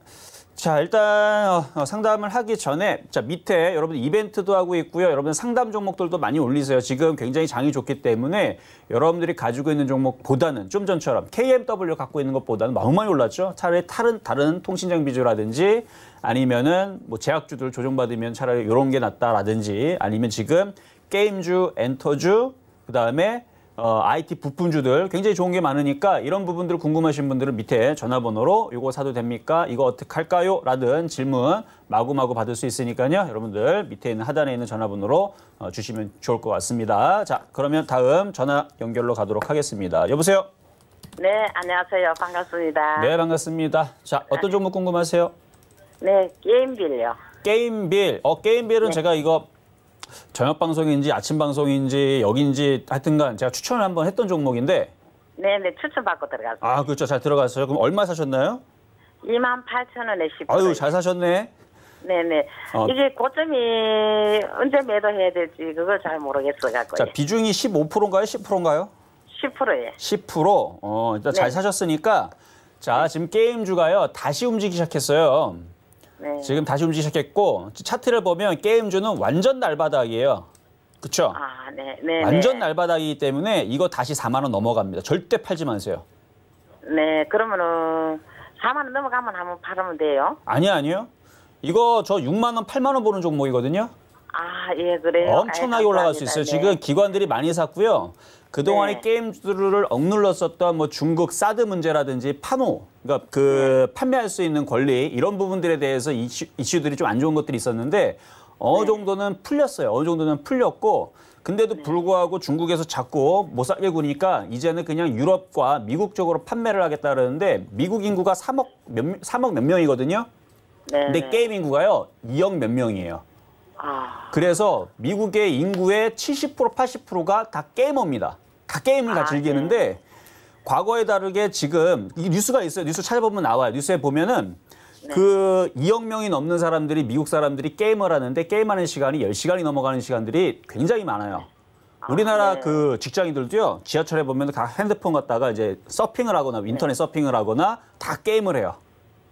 자 일단 어, 어 상담을 하기 전에 자 밑에 여러분 이벤트도 하고 있고요. 여러분 상담 종목들도 많이 올리세요. 지금 굉장히 장이 좋기 때문에 여러분들이 가지고 있는 종목보다는 좀 전처럼 KMW 갖고 있는 것보다는 너무 많이 올랐죠. 차라리 다른 다른 통신장비주라든지 아니면은 뭐 제약주들 조정받으면 차라리 이런 게 낫다라든지 아니면 지금 게임주, 엔터주, 그다음에 어, IT 부품주들 굉장히 좋은 게 많으니까 이런 부분들 궁금하신 분들은 밑에 전화번호로 이거 사도 됩니까? 이거 어떻게 할까요? 라든 질문 마구마구 받을 수 있으니까요. 여러분들 밑에 있는 하단에 있는 전화번호로 어, 주시면 좋을 것 같습니다. 자, 그러면 다음 전화 연결로 가도록 하겠습니다. 여보세요? 네, 안녕하세요. 반갑습니다. 네, 반갑습니다. 자, 어떤 아, 네. 종목 궁금하세요? 네, 게임빌요. 게임빌. 어, 게임빌은 네. 제가 이거 저녁 방송인지 아침 방송인지 여기인지 하여튼간 제가 추천을 한번 했던 종목인데 네네 추천받고 들어갔어요. 아 그렇죠 잘 들어갔어요. 그럼 얼마 사셨나요? 2만 8천 원에 10. 아유 잘 사셨네. 네네. 어. 이게 고점이 언제 매도해야 될지 그걸 잘 모르겠어 갖자 비중이 15%인가요? 10%인가요? 10%예. 10%. 어 일단 네. 잘 사셨으니까 자 지금 게임주가요 다시 움직이기 시작했어요. 네. 지금 다시 움직이셨겠고 차트를 보면 게임주는 완전 날바닥이에요. 그렇죠? 아, 네. 네, 네. 완전 날바닥이기 때문에 이거 다시 4만 원 넘어갑니다. 절대 팔지 마세요. 네, 그러면은 4만 원 넘어가면 한번 팔으면 돼요? 아니요, 아니요. 이거 저 6만 원, 8만 원 보는 종목이거든요. 아, 예, 그래요. 엄청나게 아 올라갈 수 있어요. 네. 지금 기관들이 많이 샀고요. 그동안에 네. 게임들을 억눌렀었던 뭐 중국 사드 문제라든지 판호, 그러니까 그 네. 판매할 수 있는 권리 이런 부분들에 대해서 이슈, 이슈들이 좀 안 좋은 것들이 있었는데 어느 네. 정도는 풀렸어요. 어느 정도는 풀렸고 근데도 네. 불구하고 중국에서 자꾸 못 살게 구니까 이제는 그냥 유럽과 미국 쪽으로 판매를 하겠다 그러는데 미국 인구가 3억 몇, 3억 몇 명이거든요. 네. 근데 게임 인구가요 2억 몇 명이에요. 아. 그래서 미국의 인구의 70% 80%가 다 게이머입니다. 다 게임을 아, 다 즐기는데 네. 과거에 다르게 지금 이 뉴스가 있어요. 뉴스 찾아보면 나와요. 뉴스에 보면은 네. 그 2억 명이 넘는 사람들이 미국 사람들이 게임을 하는데 게임하는 시간이 10시간이 넘어가는 시간들이 굉장히 많아요. 아, 우리나라 네. 그 직장인들도요 지하철에 보면 다 핸드폰 갖다가 이제 서핑을 하거나 인터넷 네. 서핑을 하거나 다 게임을 해요.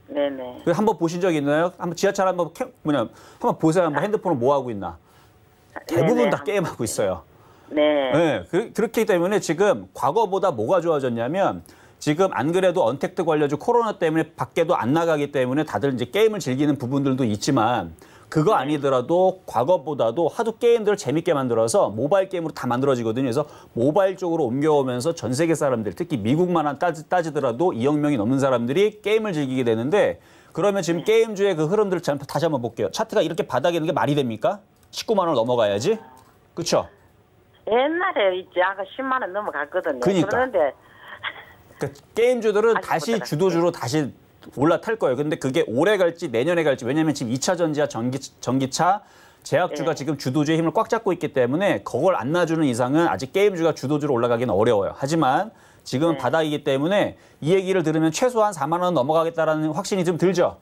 네네. 그 한번 보신 적 있나요? 한번 지하철 한번 캐, 뭐냐 한번 보세요. 한번 아. 핸드폰을 뭐 하고 있나? 대부분 네네. 다 게임하고 있어요. 네. 네. 그, 렇기 때문에 지금 과거보다 뭐가 좋아졌냐면 지금 안 그래도 언택트 관련주 코로나 때문에 밖에도 안 나가기 때문에 다들 이제 게임을 즐기는 부분들도 있지만 그거 아니더라도 과거보다도 하도 게임들을 재밌게 만들어서 모바일 게임으로 다 만들어지거든요. 그래서 모바일 쪽으로 옮겨오면서 전 세계 사람들, 특히 미국만 따지, 따지더라도 2억 명이 넘는 사람들이 게임을 즐기게 되는데 그러면 지금 게임주의 그 흐름들을 다시 한번 볼게요. 차트가 이렇게 바닥에 있는 게 말이 됩니까? 19만 원 넘어가야지. 그렇죠? 옛날에 있지 아까 10만 원 넘어갔거든요. 그러니까. 그런데 그 게임주들은 다시 주도주로 다시 올라탈 거예요. 근데 그게 올해 갈지 내년에 갈지 왜냐면 지금 2차 전지와 전기, 전기차 제약주가 네. 지금 주도주의 힘을 꽉 잡고 있기 때문에 그걸 안 놔주는 이상은 아직 게임주가 주도주로 올라가기는 어려워요. 하지만 지금 네. 바닥이기 때문에 이 얘기를 들으면 최소한 4만 원 넘어가겠다라는 확신이 좀 들죠.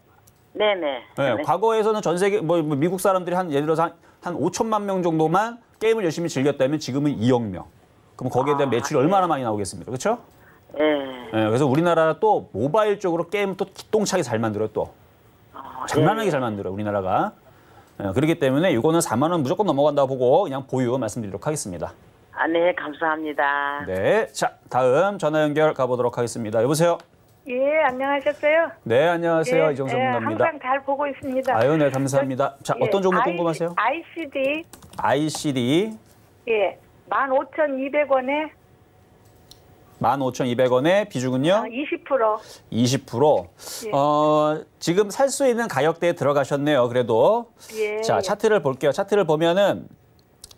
네네. 네, 네. 과거에서는 전 세계 뭐, 뭐 미국 사람들이 한 예를 들어서 한, 한 5천만 명 정도만 게임을 열심히 즐겼다면 지금은 2억 명. 그럼 거기에 대한 아, 매출이 얼마나 네. 많이 나오겠습니까? 그렇죠? 예. 예. 그래서 우리나라 또 모바일 쪽으로 게임 또 기똥차게 잘 만들어요 또. 아, 장난하게 예. 잘 만들어요 우리나라가. 예, 그렇기 때문에 이거는 4만 원 무조건 넘어간다고 보고 그냥 보유 말씀드리도록 하겠습니다. 아, 네, 감사합니다. 네, 자 다음 전화 연결 가보도록 하겠습니다. 여보세요. 예, 안녕하셨어요? 네, 안녕하세요. 예, 이정선 문갑니다. 예, 항상 잘 보고 있습니다. 아유, 네, 감사합니다. 자, 예, 어떤 종목 궁금하세요? ICD. ICD. 예, 15,200원에 15,200원에 비중은요? 아, 20%. 20%. 예. 어, 지금 살 수 있는 가격대에 들어가셨네요. 그래도. 예. 자, 차트를 볼게요. 차트를 보면은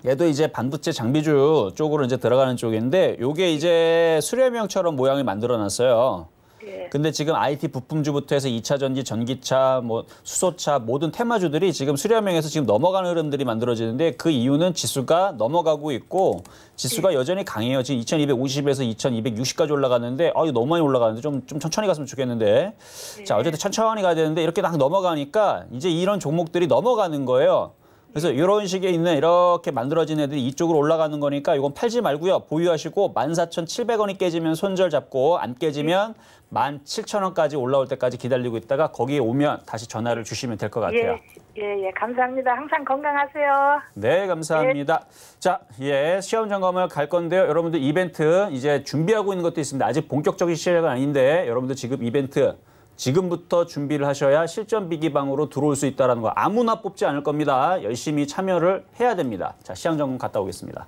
얘도 이제 반도체 장비주 쪽으로 이제 들어가는 쪽인데 요게 이제 수렴형처럼 모양을 만들어 놨어요. 예. 근데 지금 IT 부품주부터 해서 2차 전지, 전기차, 뭐 수소차 모든 테마주들이 지금 수렴형에서 지금 넘어가는 흐름들이 만들어지는데 그 이유는 지수가 넘어가고 있고 지수가 예. 여전히 강해요. 지금 2250에서 2260까지 올라가는데 아 이거 너무 많이 올라가는데 좀, 좀 천천히 갔으면 좋겠는데 예. 자 어쨌든 천천히 가야 되는데 이렇게 딱 넘어가니까 이제 이런 종목들이 넘어가는 거예요. 그래서 이런 예. 식에 있는 이렇게 만들어진 애들이 이쪽으로 올라가는 거니까 이건 팔지 말고요. 보유하시고 14,700원이 깨지면 손절 잡고 안 깨지면 예. 17,000원까지 올라올 때까지 기다리고 있다가 거기에 오면 다시 전화를 주시면 될 것 같아요. 예, 예, 예, 감사합니다. 항상 건강하세요. 네, 감사합니다. 예. 자, 예, 시험 점검을 갈 건데요. 여러분들 이벤트 이제 준비하고 있는 것도 있습니다. 아직 본격적인 시작은 아닌데 여러분들 지금 이벤트 지금부터 준비를 하셔야 실전 비기방으로 들어올 수 있다는 거 아무나 뽑지 않을 겁니다. 열심히 참여를 해야 됩니다. 자, 시향 점검 갔다 오겠습니다.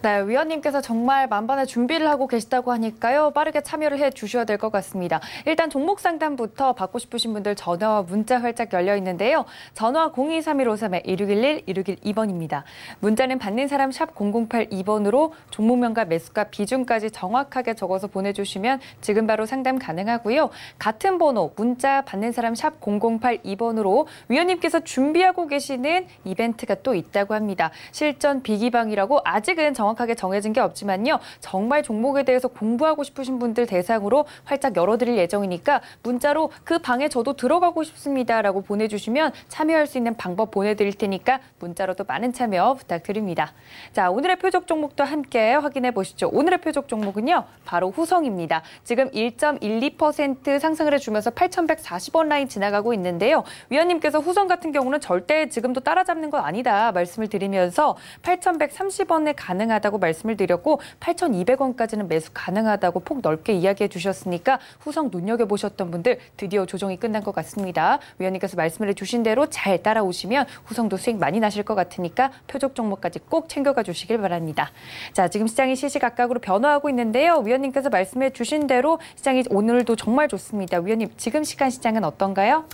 네, 위원님께서 정말 만반의 준비를 하고 계시다고 하니까요. 빠르게 참여를 해 주셔야 될 것 같습니다. 일단 종목 상담부터 받고 싶으신 분들 전화와 문자 활짝 열려 있는데요. 전화 023153-1611-1612번입니다. 문자는 받는 사람 샵 0082번으로 종목명과 매수가 비중까지 정확하게 적어서 보내주시면 지금 바로 상담 가능하고요. 같은 번호 문자 받는 사람 샵 0082번으로 위원님께서 준비하고 계시는 이벤트가 또 있다고 합니다. 실전 비기방이라고 아직은 정확 정확하게 정해진 게 없지만요. 정말 종목에 대해서 공부하고 싶으신 분들 대상으로 활짝 열어드릴 예정이니까 문자로 그 방에 저도 들어가고 싶습니다라고 보내주시면 참여할 수 있는 방법 보내드릴 테니까 문자로도 많은 참여 부탁드립니다. 자, 오늘의 표적 종목도 함께 확인해 보시죠. 오늘의 표적 종목은요. 바로 후성입니다. 지금 1.12% 상승을 해주면서 8,140원 라인 지나가고 있는데요. 위원님께서 후성 같은 경우는 절대 지금도 따라잡는 건 아니다 말씀을 드리면서 8,130원에 가능한 가능하다고 말씀을 드렸고 8,200원까지는 매수 가능하다고 폭 넓게 이야기해 주셨으니까 후성 눈여겨보셨던 분들 드디어 조정이 끝난 것 같습니다. 위원님께서 말씀을 해주신 대로 잘 따라오시면 후성도 수익 많이 나실 것 같으니까 표적 종목까지 꼭 챙겨가 주시길 바랍니다. 자, 지금 시장이 시시각각으로 변화하고 있는데요. 위원님께서 말씀해 주신 대로 시장이 오늘도 정말 좋습니다. 위원님, 지금 시간 시장은 어떤가요?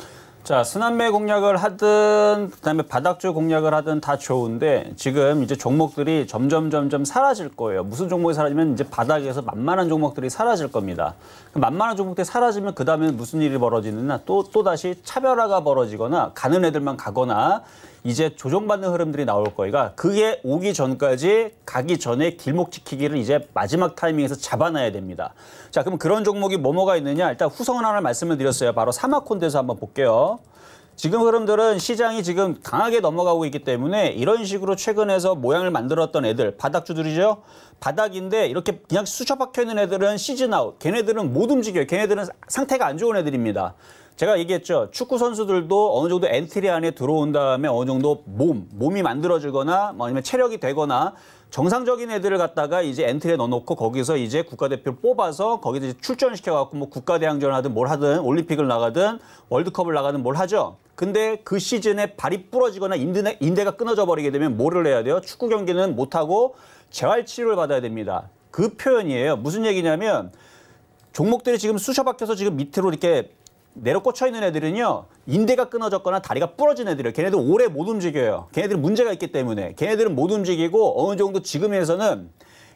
자, 순환매 공략을 하든 그다음에 바닥주 공략을 하든 다 좋은데 지금 이제 종목들이 점점 점점 사라질 거예요. 무슨 종목이 사라지면 이제 바닥에서 만만한 종목들이 사라질 겁니다. 그 만만한 종목들이 사라지면 그다음에 무슨 일이 벌어지느냐 또또 다시 차별화가 벌어지거나 가는 애들만 가거나 이제 조정받는 흐름들이 나올 거니까 그러니까 그게 오기 전까지 가기 전에 길목 지키기를 이제 마지막 타이밍에서 잡아놔야 됩니다. 자, 그럼 그런 종목이 뭐뭐가 있느냐? 일단 후성은 하나 말씀을 드렸어요. 바로 사마콘대에서 한번 볼게요. 지금 흐름들은 시장이 지금 강하게 넘어가고 있기 때문에 이런 식으로 최근에서 모양을 만들었던 애들 바닥주들이죠. 바닥인데 이렇게 그냥 수첩 박혀 있는 애들은 시즌 아웃. 걔네들은 못 움직여요. 걔네들은 상태가 안 좋은 애들입니다. 제가 얘기했죠. 축구 선수들도 어느 정도 엔트리 안에 들어온 다음에 어느 정도 몸, 몸이 만들어지거나 뭐 아니면 체력이 되거나 정상적인 애들을 갖다가 이제 엔트리에 넣어놓고 거기서 이제 국가대표를 뽑아서 거기서 이제 출전시켜갖고 뭐 국가대항전을 하든 뭘 하든 올림픽을 나가든 월드컵을 나가든 뭘 하죠. 근데 그 시즌에 발이 부러지거나 인대, 인대가 끊어져 버리게 되면 뭐를 해야 돼요? 축구 경기는 못하고 재활치료를 받아야 됩니다. 그 표현이에요. 무슨 얘기냐면 종목들이 지금 수셔박혀서 지금 밑으로 이렇게 내려 꽂혀 있는 애들은요 인대가 끊어졌거나 다리가 부러진 애들이에요 걔네들 오래 못 움직여요 걔네들은 문제가 있기 때문에 걔네들은 못 움직이고 어느 정도 지금에서는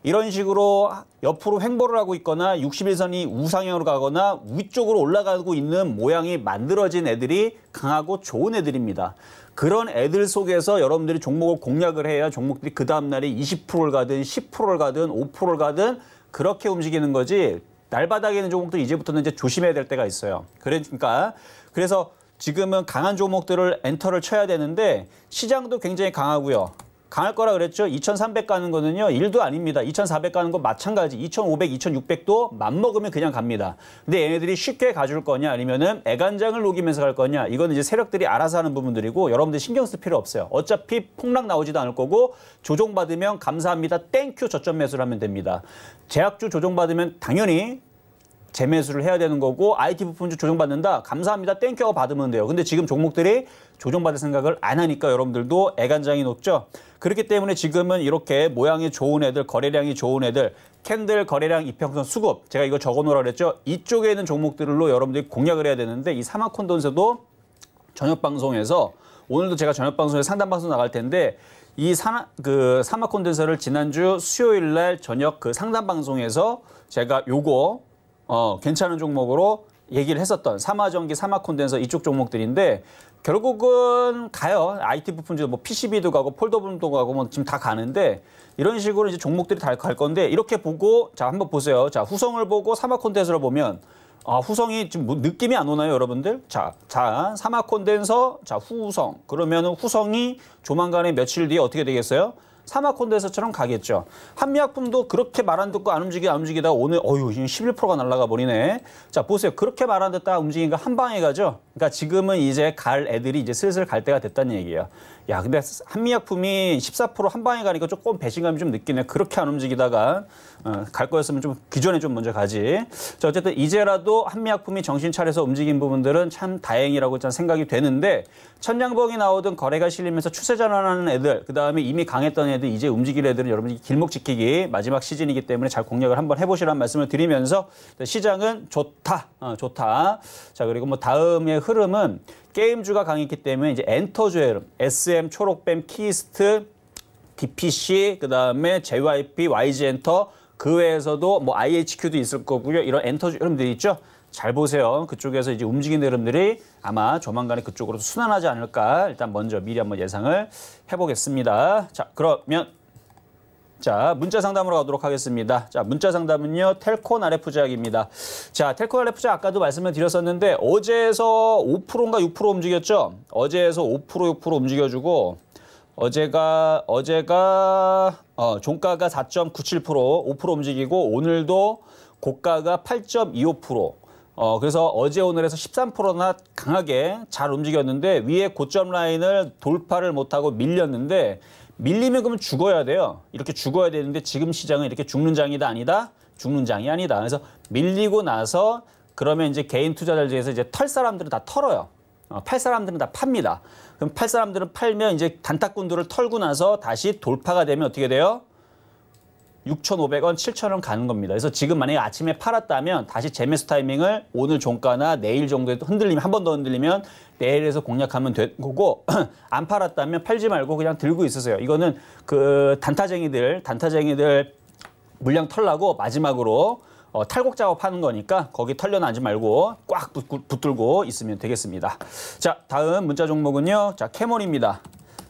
이런 식으로 옆으로 횡보를 하고 있거나 6 0일선이 우상향으로 가거나 위쪽으로 올라가고 있는 모양이 만들어진 애들이 강하고 좋은 애들입니다. 그런 애들 속에서 여러분들이 종목을 공략을 해야 종목들이 그 다음날에 20%를 가든 10%를 가든 5%를 가든 그렇게 움직이는 거지 날바닥에 있는 종목들 이제부터는 이제 조심해야 될 때가 있어요. 그러니까 그래서 지금은 강한 종목들을 엔터를 쳐야 되는데 시장도 굉장히 강하고요. 강할 거라 그랬죠. 2,300 가는 거는요. 1도 아닙니다. 2,400 가는 거 마찬가지. 2,500, 2,600도 맘먹으면 그냥 갑니다. 근데 얘네들이 쉽게 가줄 거냐 아니면은 애간장을 녹이면서 갈 거냐. 이건 이제 세력들이 알아서 하는 부분들이고 여러분들 신경 쓸 필요 없어요. 어차피 폭락 나오지도 않을 거고 조정받으면 감사합니다. 땡큐 저점 매수를 하면 됩니다. 제약주 조정받으면 당연히 재매수를 해야 되는 거고 IT 부품주 조정받는다. 감사합니다. 땡큐 하고 받으면 돼요. 근데 지금 종목들이 조정받을 생각을 안 하니까 여러분들도 애간장이 높죠. 그렇기 때문에 지금은 이렇게 모양이 좋은 애들, 거래량이 좋은 애들, 캔들 거래량 이평선 수급 제가 이거 적어놓으라 그랬죠. 이쪽에 있는 종목들로 여러분들이 공략을 해야 되는데 이 사마콘돈세도 저녁 방송에서 오늘도 제가 저녁 방송에 상담 방송 나갈 텐데 이 사마, 그사마콘돈서를 지난주 수요일 날 저녁 그 상담 방송에서 제가 요거 어, 괜찮은 종목으로 얘기를 했었던 삼화전기, 삼화콘덴서 이쪽 종목들인데 결국은 가요. IT 부품주뭐 PCB도 가고 폴더블도 가고 뭐 지금 다 가는데 이런 식으로 이제 종목들이 다 갈 건데 이렇게 보고 자 한번 보세요. 자 후성을 보고 삼화콘덴서를 보면 아 후성이 지금 뭐 느낌이 안 오나요 여러분들? 자, 자 삼화콘덴서, 자 후성 그러면은 후성이 조만간에 며칠 뒤에 어떻게 되겠어요? 사마 콘도에서처럼 가겠죠. 한미약품도 그렇게 말 안 듣고 안 움직이 안움직이다 오늘 어유 11%가 날라가 버리네. 자 보세요. 그렇게 말 안 듣다 움직이니까 한 방에 가죠. 그러니까 지금은 이제 갈 애들이 이제 슬슬 갈 때가 됐다는 얘기예요. 야, 근데 한미약품이 14%한 방에 가니까 조금 배신감이 좀 느끼네. 그렇게 안 움직이다가 어, 갈 거였으면 좀 기존에 좀 먼저 가지. 자, 어쨌든 이제라도 한미약품이 정신 차려서 움직인 부분들은 참 다행이라고 전 생각이 되는데 천장봉이 나오든 거래가 실리면서 추세 전환하는 애들, 그다음에 이미 강했던 애들 이제 움직일 애들은 여러분이 길목 지키기 마지막 시즌이기 때문에 잘 공략을 한번 해 보시라는 말씀을 드리면서 시장은 좋다. 어, 좋다. 자, 그리고 뭐 다음의 흐름은 게임주가 강했기 때문에 이제 엔터주에름, SM, 초록뱀, 키스트, 이 DPC, 그 다음에 JYP, YG엔터, 그 외에서도 뭐 IHQ도 있을 거고요. 이런 엔터주 여러분들 있죠? 잘 보세요. 그쪽에서 이제 움직이는 여러분들이 아마 조만간에 그쪽으로 순환하지 않을까 일단 먼저 미리 한번 예상을 해보겠습니다. 자, 그러면 자, 문자 상담으로 가도록 하겠습니다. 자, 문자 상담은요, 텔콘 아레프 제약입니다. 자, 텔콘 아레프 제약 아까도 말씀을 드렸었는데, 어제에서 5%인가 6% 움직였죠? 어제에서 5% 6% 움직여주고, 어제가, 어제가, 어, 종가가 4.97%, 5% 움직이고, 오늘도 고가가 8.25%. 어, 그래서 어제 오늘에서 13%나 강하게 잘 움직였는데, 위에 고점 라인을 돌파를 못하고 밀렸는데, 밀리면 그러면 죽어야 돼요. 이렇게 죽어야 되는데 지금 시장은 이렇게 죽는 장이다 아니다. 죽는 장이 아니다. 그래서 밀리고 나서 그러면 이제 개인 투자자들 중에서 이제 털 사람들은 다 털어요. 어, 팔 사람들은 다 팝니다. 그럼 팔 사람들은 팔면 이제 단타꾼들을 털고 나서 다시 돌파가 되면 어떻게 돼요? 6,500원, 7,000원 가는 겁니다. 그래서 지금 만약에 아침에 팔았다면 다시 재매수 타이밍을 오늘 종가나 내일 정도에 흔들리면 한 번 더 흔들리면 내일에서 공략하면 된거고안 <clears throat> 팔았다면 팔지 말고 그냥 들고 있으세요. 이거는 그 단타쟁이들, 단타쟁이들 물량 털라고 마지막으로 어, 탈곡 작업하는 거니까 거기 털려나지 말고 꽉 붙, 들고 있으면 되겠습니다. 자, 다음 문자 종목은요. 자, 캐몰입니다.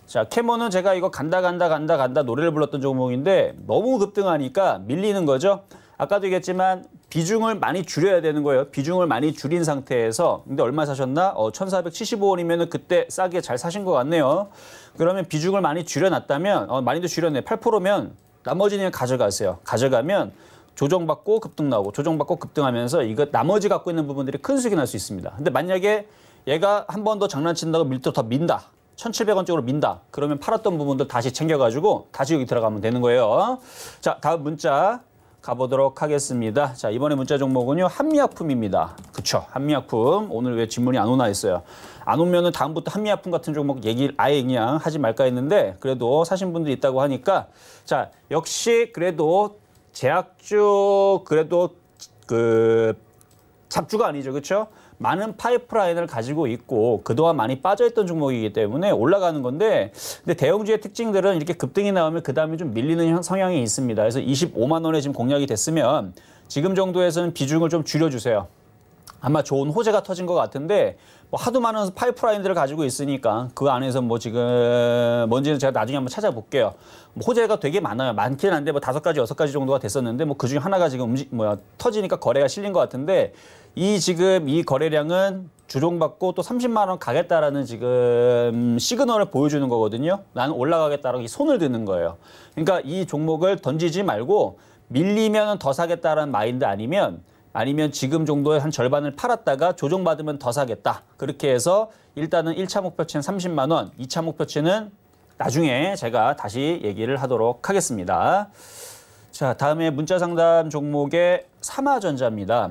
자, 캐머는 제가 이거 간다 간다 간다 간다 노래를 불렀던 종목인데 너무 급등하니까 밀리는 거죠. 아까도 얘기했지만 비중을 많이 줄여야 되는 거예요. 비중을 많이 줄인 상태에서 근데 얼마 사셨나? 어, 1,475원이면 그때 싸게 잘 사신 것 같네요. 그러면 비중을 많이 줄여놨다면 어, 많이도 줄였네. 8%면 나머지는 가져가세요. 가져가면 조정받고 급등 나오고 조정받고 급등하면서 이거 나머지 갖고 있는 부분들이 큰 수익이 날 수 있습니다. 근데 만약에 얘가 한 번 더 장난친다고 밀도 더 민다. 1,700원 쪽으로 민다. 그러면 팔았던 부분들 다시 챙겨가지고 다시 여기 들어가면 되는 거예요. 자, 다음 문자 가보도록 하겠습니다. 자, 이번에 문자 종목은요. 한미약품입니다. 그쵸. 한미약품. 오늘 왜 질문이 안 오나 했어요. 안 오면은 다음부터 한미약품 같은 종목 얘기를 아예 그냥 하지 말까 했는데 그래도 사신 분들이 있다고 하니까 자, 역시 그래도 제약주 그래도 그 잡주가 아니죠. 그렇죠? 많은 파이프라인을 가지고 있고 그동안 많이 빠져있던 종목이기 때문에 올라가는 건데 근데 대형주의 특징들은 이렇게 급등이 나오면 그 다음에 좀 밀리는 성향이 있습니다. 그래서 25만 원에 지금 공략이 됐으면 지금 정도에서는 비중을 좀 줄여주세요. 아마 좋은 호재가 터진 것 같은데 뭐 하도 많은 파이프라인들을 가지고 있으니까 그 안에서 뭐 지금 뭔지는 제가 나중에 한번 찾아볼게요. 뭐 호재가 되게 많아요. 많긴 한데 뭐 다섯 가지 여섯 가지 정도가 됐었는데 뭐 그중에 하나가 지금 음식 뭐야 터지니까 거래가 실린 것 같은데 이 지금 이 거래량은 주종받고 또 30만 원 가겠다라는 지금 시그널을 보여주는 거거든요. 나는 올라가겠다라고 이 손을 드는 거예요. 그러니까 이 종목을 던지지 말고 밀리면 더 사겠다라는 마인드 아니면 아니면 지금 정도의 한 절반을 팔았다가 조정받으면 더 사겠다. 그렇게 해서 일단은 1차 목표치는 30만 원, 2차 목표치는 나중에 제가 다시 얘기를 하도록 하겠습니다. 자, 다음에 문자 상담 종목의 삼화전자입니다.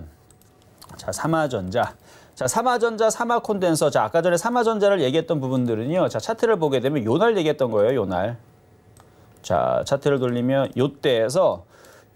자, 삼화전자. 자, 삼화전자, 삼화콘덴서. 자, 아까 전에 삼화전자를 얘기했던 부분들은요. 자, 차트를 보게 되면 요 날 얘기했던 거예요, 요날. 자, 차트를 돌리면 요때에서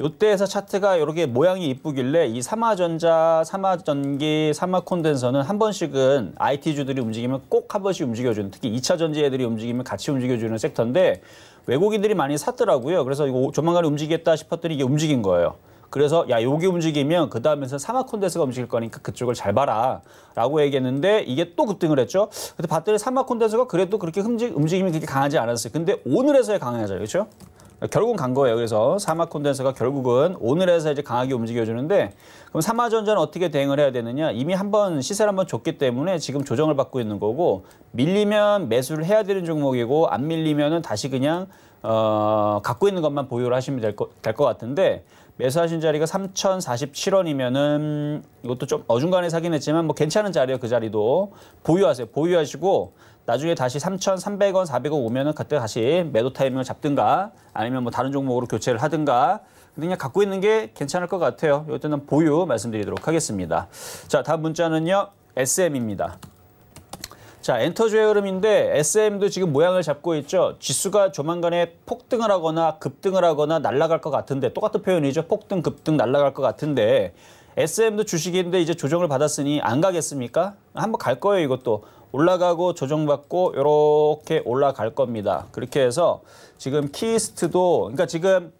요때에서 차트가 이렇게 모양이 이쁘길래 이 삼화전자, 삼화전기, 삼화콘덴서는 한 번씩은 IT주들이 움직이면 꼭 한 번씩 움직여주는 특히 2차 전지 애들이 움직이면 같이 움직여주는 섹터인데 외국인들이 많이 샀더라고요. 그래서 이거 조만간 움직이겠다 싶었더니 이게 움직인 거예요. 그래서 야 여기 움직이면 그 다음에서 사마콘덴스가 움직일 거니까 그쪽을 잘 봐라 라고 얘기했는데 이게 또 급등을 했죠 근데 봤더니 사마콘덴스가 그래도 그렇게 움직, 움직임이 그렇게 강하지 않았어요 근데 오늘에서야 강해져요 그렇죠 결국은 간 거예요. 그래서 사마 콘덴서가 결국은 오늘에서 이제 강하게 움직여주는데 그럼 사마전자는 어떻게 대응을 해야 되느냐? 이미 한 번 시세를 한번 줬기 때문에 지금 조정을 받고 있는 거고 밀리면 매수를 해야 되는 종목이고 안 밀리면은 다시 그냥 어, 갖고 있는 것만 보유를 하시면 될것 될것 같은데 매수하신 자리가 3,047원이면은 이것도 좀 어중간에 사긴 했지만 뭐 괜찮은 자리예요. 그 자리도 보유하세요. 보유하시고 나중에 다시 3,300원, 400원 오면은 그때 다시 매도 타이밍을 잡든가 아니면 뭐 다른 종목으로 교체를 하든가 그냥 갖고 있는 게 괜찮을 것 같아요. 이때는 보유 말씀드리도록 하겠습니다. 자, 다음 문자는요. SM입니다. 자, 엔터주의 흐름인데 SM도 지금 모양을 잡고 있죠. 지수가 조만간에 폭등을 하거나 급등을 하거나 날아갈 것 같은데 똑같은 표현이죠. 폭등, 급등, 날아갈 것 같은데 SM도 주식인데 이제 조정을 받았으니 안 가겠습니까? 한번 갈 거예요, 이것도. 올라가고 조정받고 이렇게 올라갈 겁니다. 그렇게 해서 지금 키스트도 이 그러니까 지금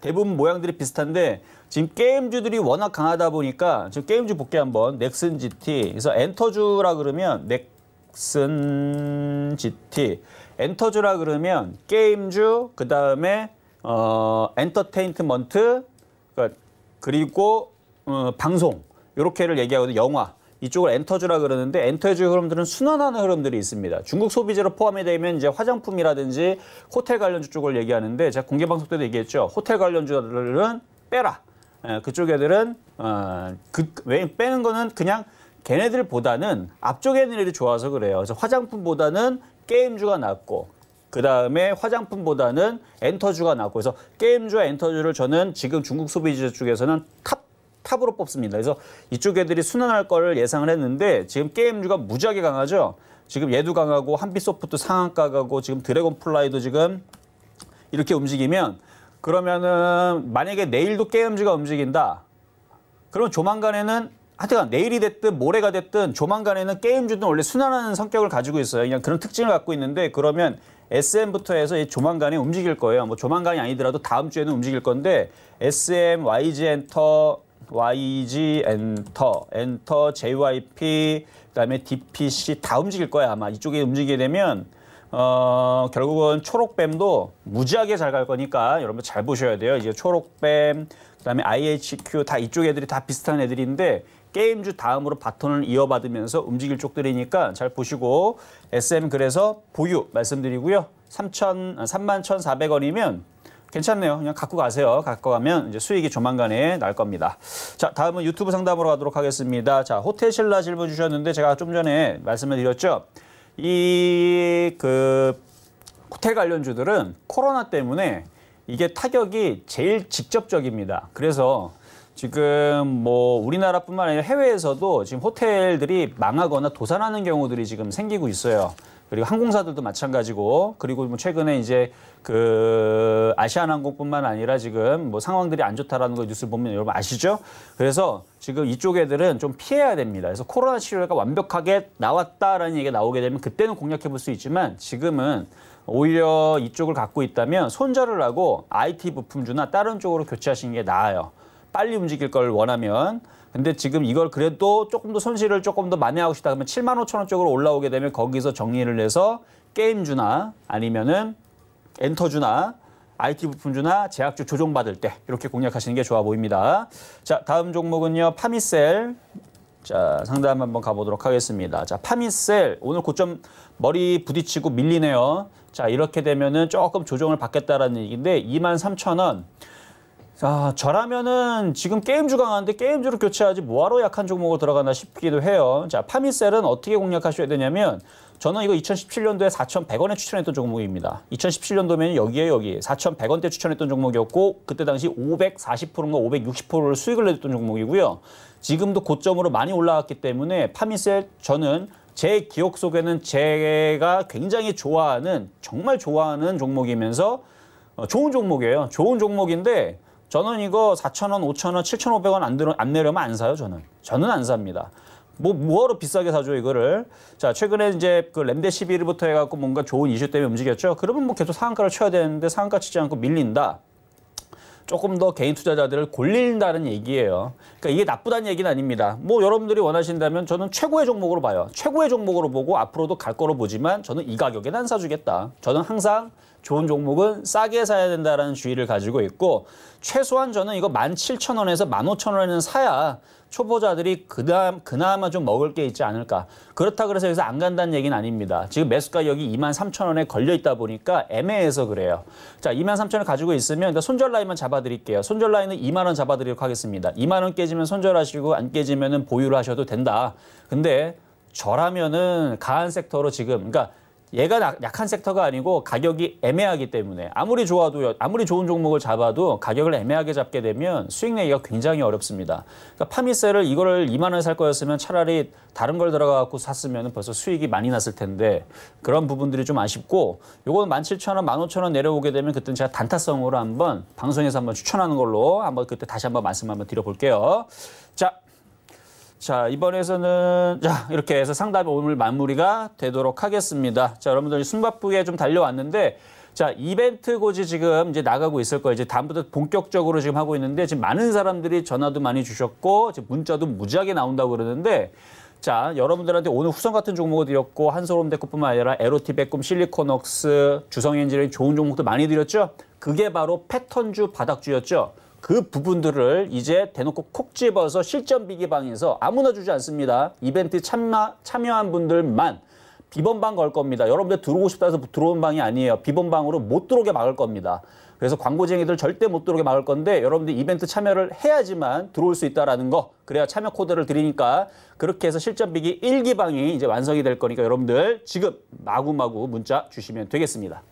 대부분 모양들이 비슷한데 지금 게임주들이 워낙 강하다 보니까 지금 게임주 볼게 한번 넥슨 GT 그래서 엔터주라 그러면 넥슨 GT 엔터주라 그러면 게임주 그 다음에 어 엔터테인먼트 트그 그러니까 그리고 어, 방송 이렇게를 얘기하거든요 영화 이쪽을 엔터주라 그러는데 엔터주 흐름들은 순환하는 흐름들이 있습니다. 중국 소비재로 포함이 되면 이제 화장품이라든지 호텔 관련주 쪽을 얘기하는데 제가 공개 방송 때도 얘기했죠. 호텔 관련주들은 빼라. 그쪽 애들은 어, 그, 왜 빼는 거는 그냥 걔네들보다는 앞쪽에 있는 애들이 좋아서 그래요. 그래서 화장품보다는 게임주가 낫고 그 다음에 화장품보다는 엔터주가 낫고 그래서 게임주와 엔터주를 저는 지금 중국 소비재 쪽에서는 탑 탑으로 뽑습니다. 그래서 이쪽 애들이 순환할 걸 예상을 했는데 지금 게임주가 무지하게 강하죠. 지금 얘도 강하고 한빛소프트 상한가 가고 지금 드래곤플라이도 지금 이렇게 움직이면 그러면은 만약에 내일도 게임주가 움직인다. 그럼 조만간에는 하여간 내일이 됐든 모레가 됐든 조만간에는 게임주는 원래 순환하는 성격을 가지고 있어요. 그냥 그런 특징을 갖고 있는데 그러면 SM부터 해서 조만간에 움직일 거예요. 뭐 조만간이 아니더라도 다음 주에는 움직일 건데 SM, YG 엔터, YG 엔터, 엔터 JYP, 그다음에 DPC 다 움직일 거야 아마 이쪽에 움직이게 되면 어, 결국은 초록뱀도 무지하게 잘 갈 거니까 여러분 잘 보셔야 돼요. 이제 초록뱀, 그다음에 IHQ 다 이쪽 애들이 다 비슷한 애들인데 게임주 다음으로 바톤을 이어받으면서 움직일 쪽들이니까 잘 보시고 SM 그래서 보유 말씀드리고요. 3천 3만 1,400원이면 괜찮네요. 그냥 갖고 가세요. 갖고 가면 이제 수익이 조만간에 날 겁니다. 자, 다음은 유튜브 상담으로 가도록 하겠습니다. 자, 호텔 신라 질문 주셨는데 제가 좀 전에 말씀을 드렸죠. 이 그 호텔 관련주들은 코로나 때문에 이게 타격이 제일 직접적입니다. 그래서 지금 뭐 우리나라뿐만 아니라 해외에서도 지금 호텔들이 망하거나 도산하는 경우들이 지금 생기고 있어요. 그리고 항공사들도 마찬가지고 그리고 뭐 최근에 이제 그 아시아나항공뿐만 아니라 지금 뭐 상황들이 안 좋다라는 걸 뉴스 보면 여러분 아시죠? 그래서 지금 이쪽 애들은 좀 피해야 됩니다. 그래서 코로나 치료가 완벽하게 나왔다라는 얘기가 나오게 되면 그때는 공략해 볼 수 있지만 지금은 오히려 이쪽을 갖고 있다면 손절을 하고 IT 부품주나 다른 쪽으로 교체하시는 게 나아요. 빨리 움직일 걸 원하면 근데 지금 이걸 그래도 조금 더 손실을 조금 더 많이 하고 싶다 그러면 7만 5천 원 쪽으로 올라오게 되면 거기서 정리를 해서 게임주나 아니면은 엔터주나 IT 부품주나 제약주 조정받을 때 이렇게 공략하시는 게 좋아 보입니다. 자, 다음 종목은요. 파미셀. 자, 상담 한번 가보도록 하겠습니다. 자, 파미셀. 오늘 고점 머리 부딪히고 밀리네요. 자, 이렇게 되면은 조금 조정을 받겠다라는 얘기인데 23,000원. 아, 저라면은 지금 게임주 강한데 게임주로 교체하지 뭐하러 약한 종목으로 들어가나 싶기도 해요. 자, 파미셀은 어떻게 공략하셔야 되냐면 저는 이거 2017년도에 4,100원에 추천했던 종목입니다. 2017년도면 여기에 여기 4,100원대 추천했던 종목이었고 그때 당시 540%인가 560%를 수익을 내줬던 종목이고요. 지금도 고점으로 많이 올라왔기 때문에 파미셀 저는 제 기억 속에는 제가 굉장히 좋아하는 정말 좋아하는 종목이면서 어, 좋은 종목이에요. 좋은 종목인데 저는 이거 4천원5천원7천5백원 안, 안 내려면 안 사요, 저는. 저는 안 삽니다. 뭐, 뭐하러 비싸게 사죠, 이거를. 자, 최근에 이제 그램데1 1르부터 해갖고 뭔가 좋은 이슈 때문에 움직였죠? 그러면 뭐 계속 상한가를 쳐야 되는데 상한가 치지 않고 밀린다. 조금 더 개인 투자자들을 골린다는 얘기예요. 그러니까 이게 나쁘다는 얘기는 아닙니다. 뭐 여러분들이 원하신다면 저는 최고의 종목으로 봐요. 최고의 종목으로 보고 앞으로도 갈 거로 보지만 저는 이 가격에 난 사주겠다. 저는 항상 좋은 종목은 싸게 사야 된다는 주의를 가지고 있고 최소한 저는 이거 17,000원에서 15,000원에는 사야 초보자들이 그다음 그나마 좀 먹을 게 있지 않을까. 그렇다 그래서 여기서 안 간다는 얘기는 아닙니다. 지금 매수 가 여기 23,000원에 걸려 있다 보니까 애매해서 그래요. 자, 23,000원 가지고 있으면 일단 손절 라인만 잡아 드릴게요. 손절 라인은 2만 원 잡아 드리도록 하겠습니다. 2만 원 깨지면 손절하시고 안 깨지면은 보유를 하셔도 된다. 근데 저라면은 가한 섹터로 지금 그러니까 얘가 약한 섹터가 아니고 가격이 애매하기 때문에 아무리 좋아도 아무리 좋은 종목을 잡아도 가격을 애매하게 잡게 되면 수익 내기가 굉장히 어렵습니다. 그러니까 파미셀을 이거를 2만 원에살 거였으면 차라리 다른 걸 들어가 갖고 샀으면 벌써 수익이 많이 났을 텐데 그런 부분들이 좀 아쉽고 요건 17,000원, 15,000원 내려오게 되면 그때 제가 단타성으로 한번 방송에서 한번 추천하는 걸로 한번 그때 다시 한번 말씀 한번 드려 볼게요. 자, 자, 이번에서는 자, 이렇게 해서 상담이 오늘 마무리가 되도록 하겠습니다. 자, 여러분들 숨바쁘게 좀 달려왔는데 자, 이벤트 고지 지금 이제 나가고 있을 거예요. 이제 다음부터 본격적으로 지금 하고 있는데 지금 많은 사람들이 전화도 많이 주셨고 지금 문자도 무지하게 나온다고 그러는데 자, 여러분들한테 오늘 후성 같은 종목을 드렸고 한소름 데코뿐만 아니라 에로티백꿈, 실리콘옥스 주성 엔진의 좋은 종목도 많이 드렸죠? 그게 바로 패턴주 바닥주였죠. 그 부분들을 이제 대놓고 콕 집어서 실전 비기방에서 아무나 주지 않습니다. 이벤트 참마, 참여한 분들만 비번방 걸 겁니다. 여러분들 들어오고 싶다 해서 들어온 방이 아니에요. 비번방으로 못 들어오게 막을 겁니다. 그래서 광고쟁이들 절대 못 들어오게 막을 건데 여러분들 이벤트 참여를 해야지만 들어올 수있다는거 그래야 참여 코드를 드리니까 그렇게 해서 실전 비기 일기방이 이제 완성이 될 거니까 여러분들 지금 마구마구 문자 주시면 되겠습니다.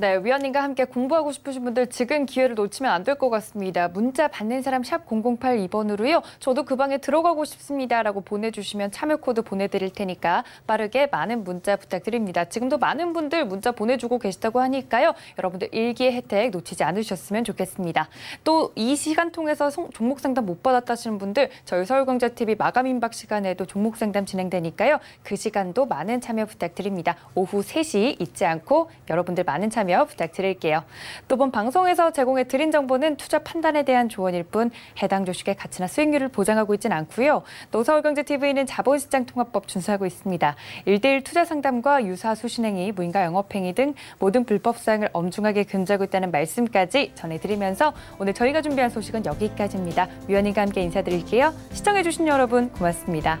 네, 위원님과 함께 공부하고 싶으신 분들 지금 기회를 놓치면 안 될 것 같습니다. 문자 받는 사람 샵 0082번으로요. 저도 그 방에 들어가고 싶습니다라고 보내주시면 참여 코드 보내드릴 테니까 빠르게 많은 문자 부탁드립니다. 지금도 많은 분들 문자 보내주고 계시다고 하니까요. 여러분들 일기의 혜택 놓치지 않으셨으면 좋겠습니다. 또 이 시간 통해서 종목 상담 못 받았다시는 분들 저희 서울경제TV 마감 임박 시간에도 종목 상담 진행되니까요. 그 시간도 많은 참여 부탁드립니다. 오후 3시 잊지 않고 여러분들 많은 참여 참여 부탁드릴게요. 또 본 방송에서 제공해 드린 정보는 투자 판단에 대한 조언일 뿐 해당 주식의 가치나 수익률을 보장하고 있지 않고요. 또 서울경제TV는 자본시장 통합법 준수하고 있습니다. 일대일 투자 상담과 유사 수신행위, 무인가 영업행위 등 모든 불법 사항을 엄중하게 금지하고 있다는 말씀까지 전해드리면서 오늘 저희가 준비한 소식은 여기까지입니다. 위원님과 함께 인사드릴게요. 시청해주신 여러분 고맙습니다.